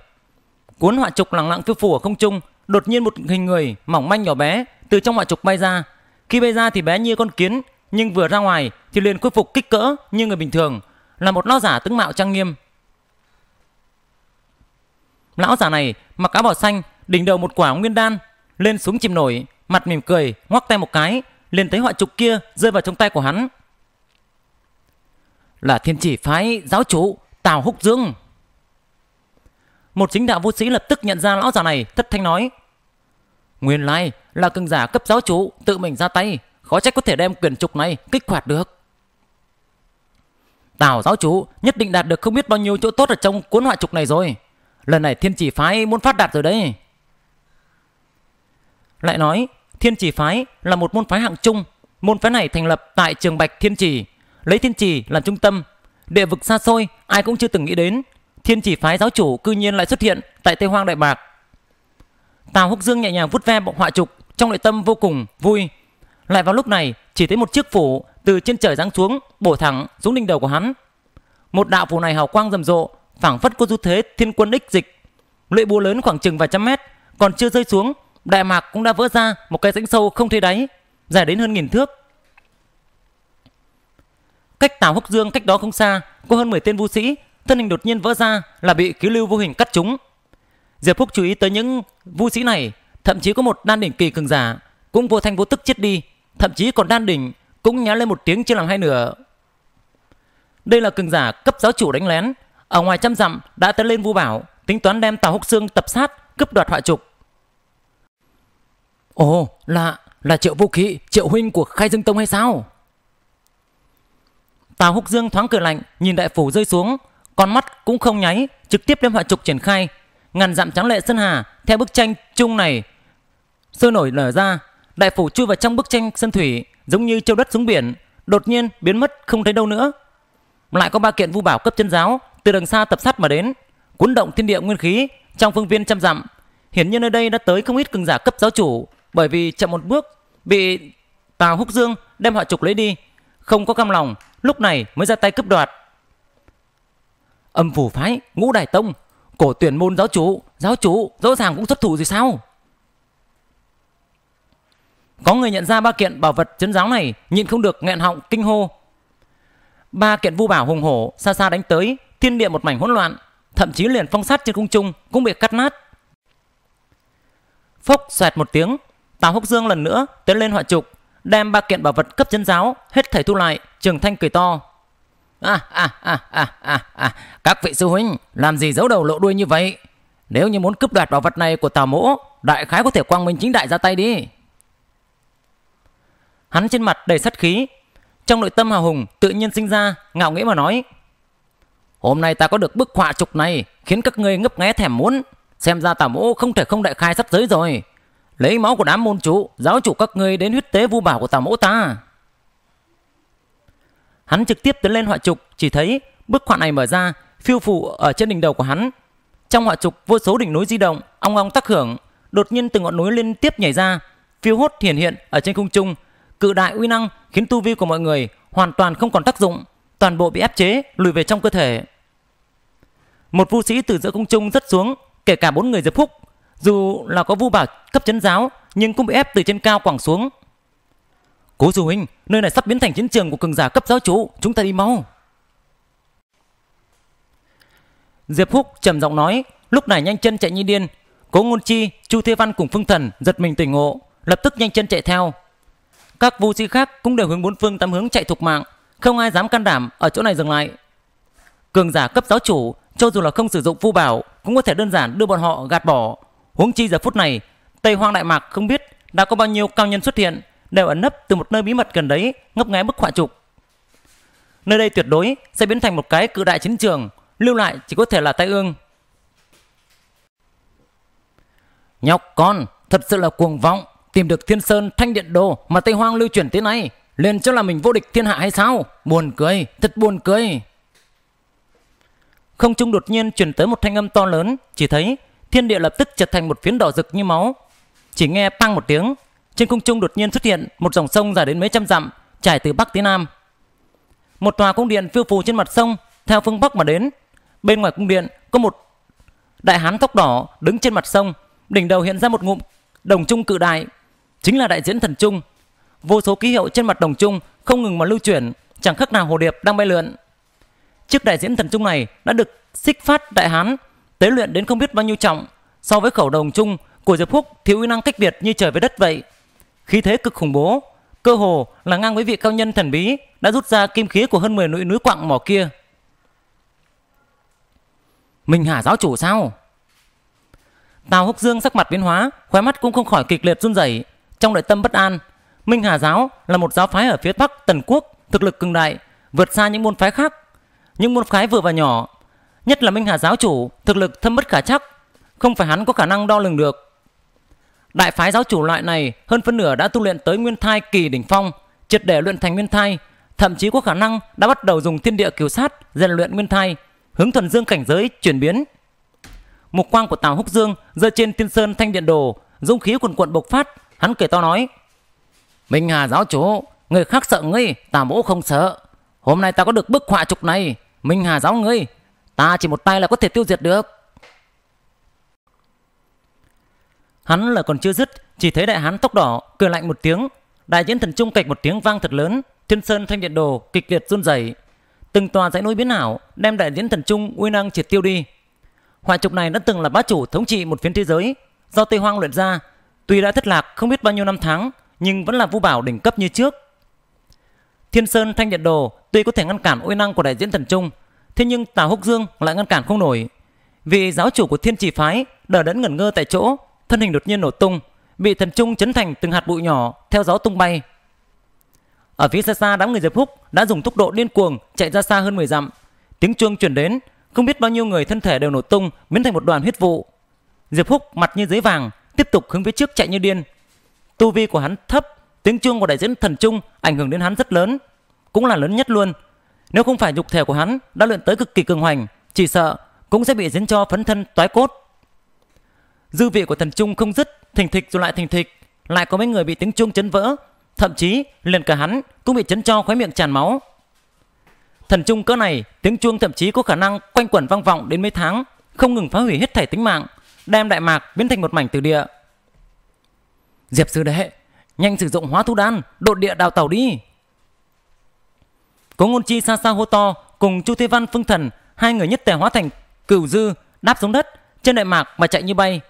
Cuốn họa trục lặng lặng phiêu phù ở không trung, đột nhiên một hình người mỏng manh nhỏ bé từ trong họa trục bay ra. Khi bay ra thì bé như con kiến, nhưng vừa ra ngoài thì liền khôi phục kích cỡ như người bình thường, là một lão giả tướng mạo trang nghiêm, Lão già này mặc áo bào xanh, đỉnh đầu một quả nguyên đan, lên xuống chìm nổi, mặt mỉm cười, ngoắc tay một cái, liền thấy họa trục kia rơi vào trong tay của hắn. Là thiên chỉ phái giáo chủ Tào Húc Dương. Một chính đạo vô sĩ lập tức nhận ra lão già này, thất thanh nói. Nguyên lai là cưng giả cấp giáo chủ tự mình ra tay, khó trách có thể đem quyền trục này kích hoạt được. Tào giáo chủ nhất định đạt được không biết bao nhiêu chỗ tốt ở trong cuốn họa trục này rồi. Lần này thiên chỉ phái muốn phát đạt rồi đấy. Lại nói, thiên chỉ phái là một môn phái hạng trung. Môn phái này thành lập tại trường Bạch Thiên Chỉ, lấy thiên chỉ làm trung tâm. Địa vực xa xôi, ai cũng chưa từng nghĩ đến. Thiên chỉ phái giáo chủ cư nhiên lại xuất hiện tại Tây Hoang Đại Bạc. Tào Húc Dương nhẹ nhàng vút ve bộ họa trục, trong nội tâm vô cùng vui. Lại vào lúc này, chỉ thấy một chiếc phủ từ trên trời giáng xuống, bổ thẳng xuống đỉnh đầu của hắn. Một đạo phủ này hào quang rầm rộ, phảng phất có du thế thiên quân ích dịch lưỡi búa lớn khoảng chừng vài trăm mét còn chưa rơi xuống đại mạc cũng đã vỡ ra một cái rãnh sâu không thấy đáy dài đến hơn nghìn thước cách tào húc dương cách đó không xa có hơn 10 tên vũ sĩ thân hình đột nhiên vỡ ra là bị cứu lưu vô hình cắt chúng diệp phúc chú ý tới những vũ sĩ này thậm chí có một đan đỉnh kỳ cường giả cũng vô thanh vô tức chết đi thậm chí còn đan đỉnh cũng nhá lên một tiếng chưa làm hai nửa đây là cường giả cấp giáo chủ đánh lén ở ngoài trăm dặm đã tới lên vu bảo tính toán đem tào húc xương tập sát cướp đoạt họa trục ồ là là triệu vũ khí triệu huynh của khai dương tông hay sao tào húc dương thoáng cửa lạnh nhìn đại phủ rơi xuống con mắt cũng không nháy trực tiếp đem họa trục triển khai ngàn dặm trắng lệ sơn hà theo bức tranh chung này sôi nổi nở ra đại phủ chui vào trong bức tranh sơn thủy giống như châu đất xuống biển đột nhiên biến mất không thấy đâu nữa lại có ba kiện vu bảo cấp chân giáo từ đằng xa tập sát mà đến, cuốn động thiên địa nguyên khí trong phương viên trăm dặm. Hiển nhiên nơi đây đã tới không ít cường giả cấp giáo chủ, bởi vì chậm một bước bị Tào Húc Dương đem họ trục lấy đi, không có cam lòng, lúc này mới ra tay cướp đoạt. Âm phủ phái, Ngũ Đại Tông, cổ tuyển môn giáo chủ, giáo chủ rõ ràng cũng xuất thủ gì sao? Có người nhận ra ba kiện bảo vật chấn giáo này, nhịn không được nghẹn họng kinh hô. Ba kiện vu bảo hùng hổ xa xa đánh tới, thiên địa một mảnh hỗn loạn, thậm chí liền phong sát trên cung trung cũng bị cắt nát. Phốc xoẹt một tiếng, Tào Húc Dương lần nữa tiến lên họa trục, đem ba kiện bảo vật cấp chân giáo hết thảy thu lại, Trường Thanh cười to. À, à, à, à, à, à, các vị sư huynh, làm gì giấu đầu lộ đuôi như vậy? Nếu như muốn cướp đoạt bảo vật này của Tào Mỗ, đại khái có thể quang minh chính đại ra tay đi. Hắn trên mặt đầy sát khí, trong nội tâm hào hùng tự nhiên sinh ra, ngạo nghễ mà nói: Hôm nay ta có được bức họa trục này khiến các ngươi ngấp nghé thèm muốn. Xem ra tà mỗ không thể không đại khai sắp giới rồi. Lấy máu của đám môn chủ, giáo chủ các ngươi đến huyết tế vu bảo của tà mỗ ta. Hắn trực tiếp tiến lên họa trục, chỉ thấy bức họa này mở ra, phiêu phù ở trên đỉnh đầu của hắn. Trong họa trục vô số đỉnh núi di động, ong ong tác hưởng, đột nhiên từng ngọn núi liên tiếp nhảy ra, phiêu hốt hiển hiện ở trên không trung, cự đại uy năng khiến tu vi của mọi người hoàn toàn không còn tác dụng toàn bộ bị ép chế, lùi về trong cơ thể. Một vũ sĩ từ giữa cung trung rất xuống, kể cả bốn người Diệp Phúc, dù là có vu bảo cấp chấn giáo, nhưng cũng bị ép từ trên cao quẳng xuống. Cố dù Huynh, nơi này sắp biến thành chiến trường của cường giả cấp giáo chủ, chúng ta đi mau. Diệp Phúc trầm giọng nói, lúc này nhanh chân chạy như điên. Cố Ngôn Chi, Chu Thế Văn cùng Phương Thần giật mình tỉnh ngộ, lập tức nhanh chân chạy theo. Các vu sĩ khác cũng đều hướng bốn phương tám hướng chạy thục mạng, không ai dám can đảm ở chỗ này dừng lại. Cường giả cấp giáo chủ, cho dù là không sử dụng phu bảo, cũng có thể đơn giản đưa bọn họ gạt bỏ. Huống chi giờ phút này, Tây Hoang Đại Mạc không biết đã có bao nhiêu cao nhân xuất hiện, đều ẩn nấp từ một nơi bí mật gần đấy, ngấp nghé bức họa trục. Nơi đây tuyệt đối sẽ biến thành một cái cự đại chiến trường, lưu lại chỉ có thể là tay ương. Nhóc con, thật sự là cuồng vọng, tìm được thiên sơn thanh điện đồ mà Tây Hoang lưu chuyển tới nay. Liền cho là mình vô địch thiên hạ hay sao? Buồn cười, thật buồn cười. Không trung đột nhiên truyền tới một thanh âm to lớn, chỉ thấy thiên địa lập tức chật thành một phiến đỏ rực như máu. Chỉ nghe pang một tiếng, trên không trung đột nhiên xuất hiện một dòng sông dài đến mấy trăm dặm, trải từ bắc tới nam. Một tòa cung điện phiêu phù trên mặt sông, theo phương bắc mà đến. Bên ngoài cung điện có một đại hán tóc đỏ đứng trên mặt sông, đỉnh đầu hiện ra một ngụm đồng trung cự đại, chính là đại diễn thần trung vô số ký hiệu trên mặt đồng trung không ngừng mà lưu chuyển, chẳng khác nào hồ điệp đang bay lượn. Chiếc đại diễn thần trung này đã được xích phát đại hán tế luyện đến không biết bao nhiêu trọng so với khẩu đồng trung của Diệp Phúc thiếu uy năng cách biệt như trời với đất vậy. Khí thế cực khủng bố, cơ hồ là ngang với vị cao nhân thần bí đã rút ra kim khí của hơn 10 núi núi quặng mỏ kia. Mình hả giáo chủ sao? Tào Húc Dương sắc mặt biến hóa, khóe mắt cũng không khỏi kịch liệt run rẩy, trong nội tâm bất an. Minh Hà giáo là một giáo phái ở phía Bắc Tần Quốc, thực lực cường đại, vượt xa những môn phái khác. Những môn phái vừa và nhỏ, nhất là Minh Hà giáo chủ, thực lực thâm bất khả chắc, không phải hắn có khả năng đo lường được. Đại phái giáo chủ loại này hơn phân nửa đã tu luyện tới nguyên thai kỳ đỉnh phong, triệt để luyện thành nguyên thai, thậm chí có khả năng đã bắt đầu dùng thiên địa cứu sát rèn luyện nguyên thai, hướng thuần dương cảnh giới chuyển biến. Mục quang của Tào Húc Dương rơi trên Tiên Sơn Thanh Điện Đồ, dung khí quần quần bộc phát, hắn kể to nói: Minh Hà giáo chủ, người khác sợ ngươi, ta mỗ không sợ. Hôm nay ta có được bức họa trục này, Minh Hà giáo ngươi, ta chỉ một tay là có thể tiêu diệt được. Hắn là còn chưa dứt, chỉ thấy đại hán tóc đỏ cười lạnh một tiếng, đại diễn thần trung cạch một tiếng vang thật lớn, thiên sơn thanh điện đồ kịch liệt run rẩy. Từng tòa dãy núi biến ảo đem đại diễn thần trung uy năng triệt tiêu đi. Hỏa trục này đã từng là bá chủ thống trị một phiến thế giới, do Tây Hoang luyện ra, tuy đã thất lạc không biết bao nhiêu năm tháng, nhưng vẫn là vũ bảo đỉnh cấp như trước. Thiên Sơn Thanh nhật Đồ tuy có thể ngăn cản uy năng của đại diễn thần trung, thế nhưng Tào Húc Dương lại ngăn cản không nổi. Vị giáo chủ của Thiên chỉ phái đờ đẫn ngẩn ngơ tại chỗ, thân hình đột nhiên nổ tung, bị thần trung chấn thành từng hạt bụi nhỏ theo gió tung bay. Ở phía xa xa đám người Diệp Húc đã dùng tốc độ điên cuồng chạy ra xa hơn 10 dặm. Tiếng chuông chuyển đến, không biết bao nhiêu người thân thể đều nổ tung, biến thành một đoàn huyết vụ. Diệp Húc mặt như giấy vàng, tiếp tục hướng phía trước chạy như điên, tu vi của hắn thấp, tiếng chuông của đại diễn thần trung ảnh hưởng đến hắn rất lớn, cũng là lớn nhất luôn. Nếu không phải nhục thể của hắn đã luyện tới cực kỳ cường hoành, chỉ sợ cũng sẽ bị diễn cho phấn thân toái cốt. Dư vị của thần trung không dứt, thình thịch rồi lại thình thịch, lại có mấy người bị tiếng chuông chấn vỡ, thậm chí liền cả hắn cũng bị chấn cho khóe miệng tràn máu. Thần trung cỡ này, tiếng chuông thậm chí có khả năng quanh quẩn vang vọng đến mấy tháng, không ngừng phá hủy hết thảy tính mạng, đem đại mạc biến thành một mảnh từ địa. Diệp sư đệ, nhanh sử dụng hóa thú đan, đột địa đào tàu đi. Cố ngôn chi xa xa hô to cùng Chu Thế Văn Phương Thần, hai người nhất tề hóa thành cửu dư, đáp xuống đất, trên đại mạc mà chạy như bay.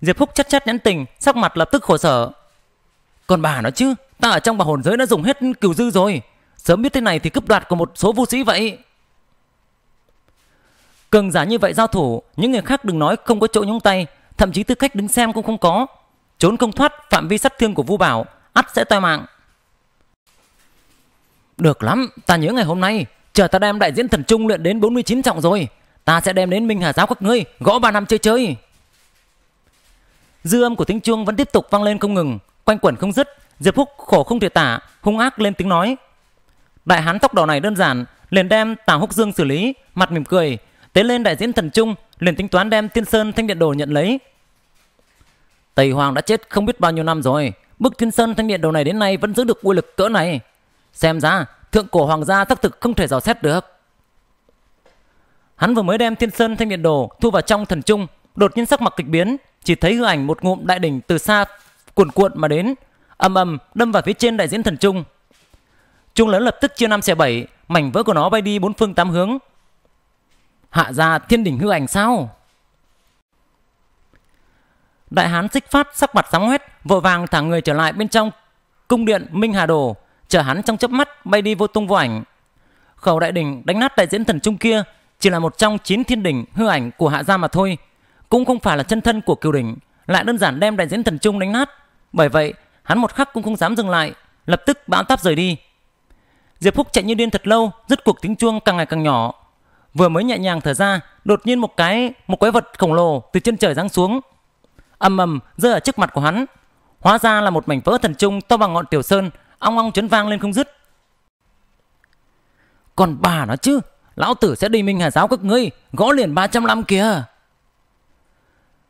Diệp Phúc chất chất nhẫn tình, sắc mặt lập tức khổ sở. Còn bà nó chứ, ta ở trong bà hồn giới đã dùng hết cửu dư rồi. Sớm biết thế này thì cướp đoạt của một số vũ sĩ vậy. Cường giả như vậy giao thủ, những người khác đừng nói không có chỗ nhúng tay, thậm chí tư cách đứng xem cũng không có. Trốn không thoát phạm vi sát thương của Vu Bảo, ắt sẽ toi mạng. Được lắm, ta nhớ ngày hôm nay, chờ ta đem đại diễn thần trung luyện đến 49 trọng rồi, ta sẽ đem đến Minh Hà giáo các ngươi, gõ ba năm chơi chơi. Dư âm của tiếng chuông vẫn tiếp tục vang lên không ngừng, quanh quẩn không dứt, Diệp Húc khổ không thể tả, hung ác lên tiếng nói. Đại hán tóc đỏ này đơn giản, liền đem Tào Húc Dương xử lý, mặt mỉm cười, tế lên đại diễn thần trung, liền tính toán đem Tiên Sơn Thanh Điện Đồ nhận lấy, Tây Hoàng đã chết không biết bao nhiêu năm rồi, bức thiên sơn thanh điện đầu này đến nay vẫn giữ được uy lực cỡ này. Xem ra, thượng cổ hoàng gia xác thực không thể dò xét được. Hắn vừa mới đem thiên sơn thanh điện đồ thu vào trong thần trung, đột nhiên sắc mặt kịch biến, chỉ thấy hư ảnh một ngụm đại đỉnh từ xa cuộn cuộn mà đến, ầm ầm đâm vào phía trên đại diễn thần trung. Trung lớn lập tức chia năm xẻ bảy, mảnh vỡ của nó bay đi bốn phương tám hướng. Hạ ra thiên đỉnh hư ảnh sao? Đại hán xích phát sắc mặt sáng hét, vội vàng thả người trở lại bên trong cung điện Minh Hà Đồ, chờ hắn trong chớp mắt bay đi vô tung vô ảnh. Khẩu đại đỉnh đánh nát đại diễn thần trung kia chỉ là một trong chín thiên đỉnh hư ảnh của hạ gia mà thôi, cũng không phải là chân thân của kiều đỉnh, lại đơn giản đem đại diễn thần trung đánh nát. Bởi vậy, hắn một khắc cũng không dám dừng lại, lập tức bão táp rời đi. Diệp Phúc chạy như điên thật lâu, dứt cuộc tiếng chuông càng ngày càng nhỏ. Vừa mới nhẹ nhàng thở ra, đột nhiên một cái, một quái vật khổng lồ từ trên trời giáng xuống, ầm ầm rơi ở trước mặt của hắn. Hóa ra là một mảnh vỡ thần trung to bằng ngọn tiểu sơn, ong ong chấn vang lên không dứt. Còn bà nó chứ, lão tử sẽ đi minh hà giáo các ngươi, gõ liền ba trăm năm kìa.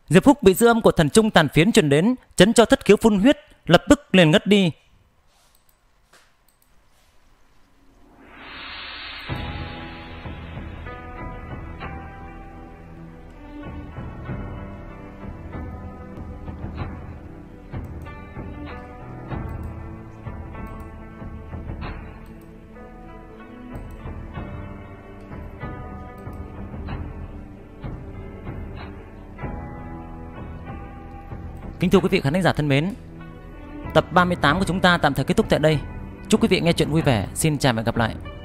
Diệp Phúc bị dư âm của thần trung tàn phiến truyền đến, chấn cho thất khiếu phun huyết, lập tức liền ngất đi, Kính thưa quý vị khán thính giả thân mến, tập 38 của chúng ta tạm thời kết thúc tại đây. Chúc quý vị nghe chuyện vui vẻ. Xin chào và hẹn gặp lại.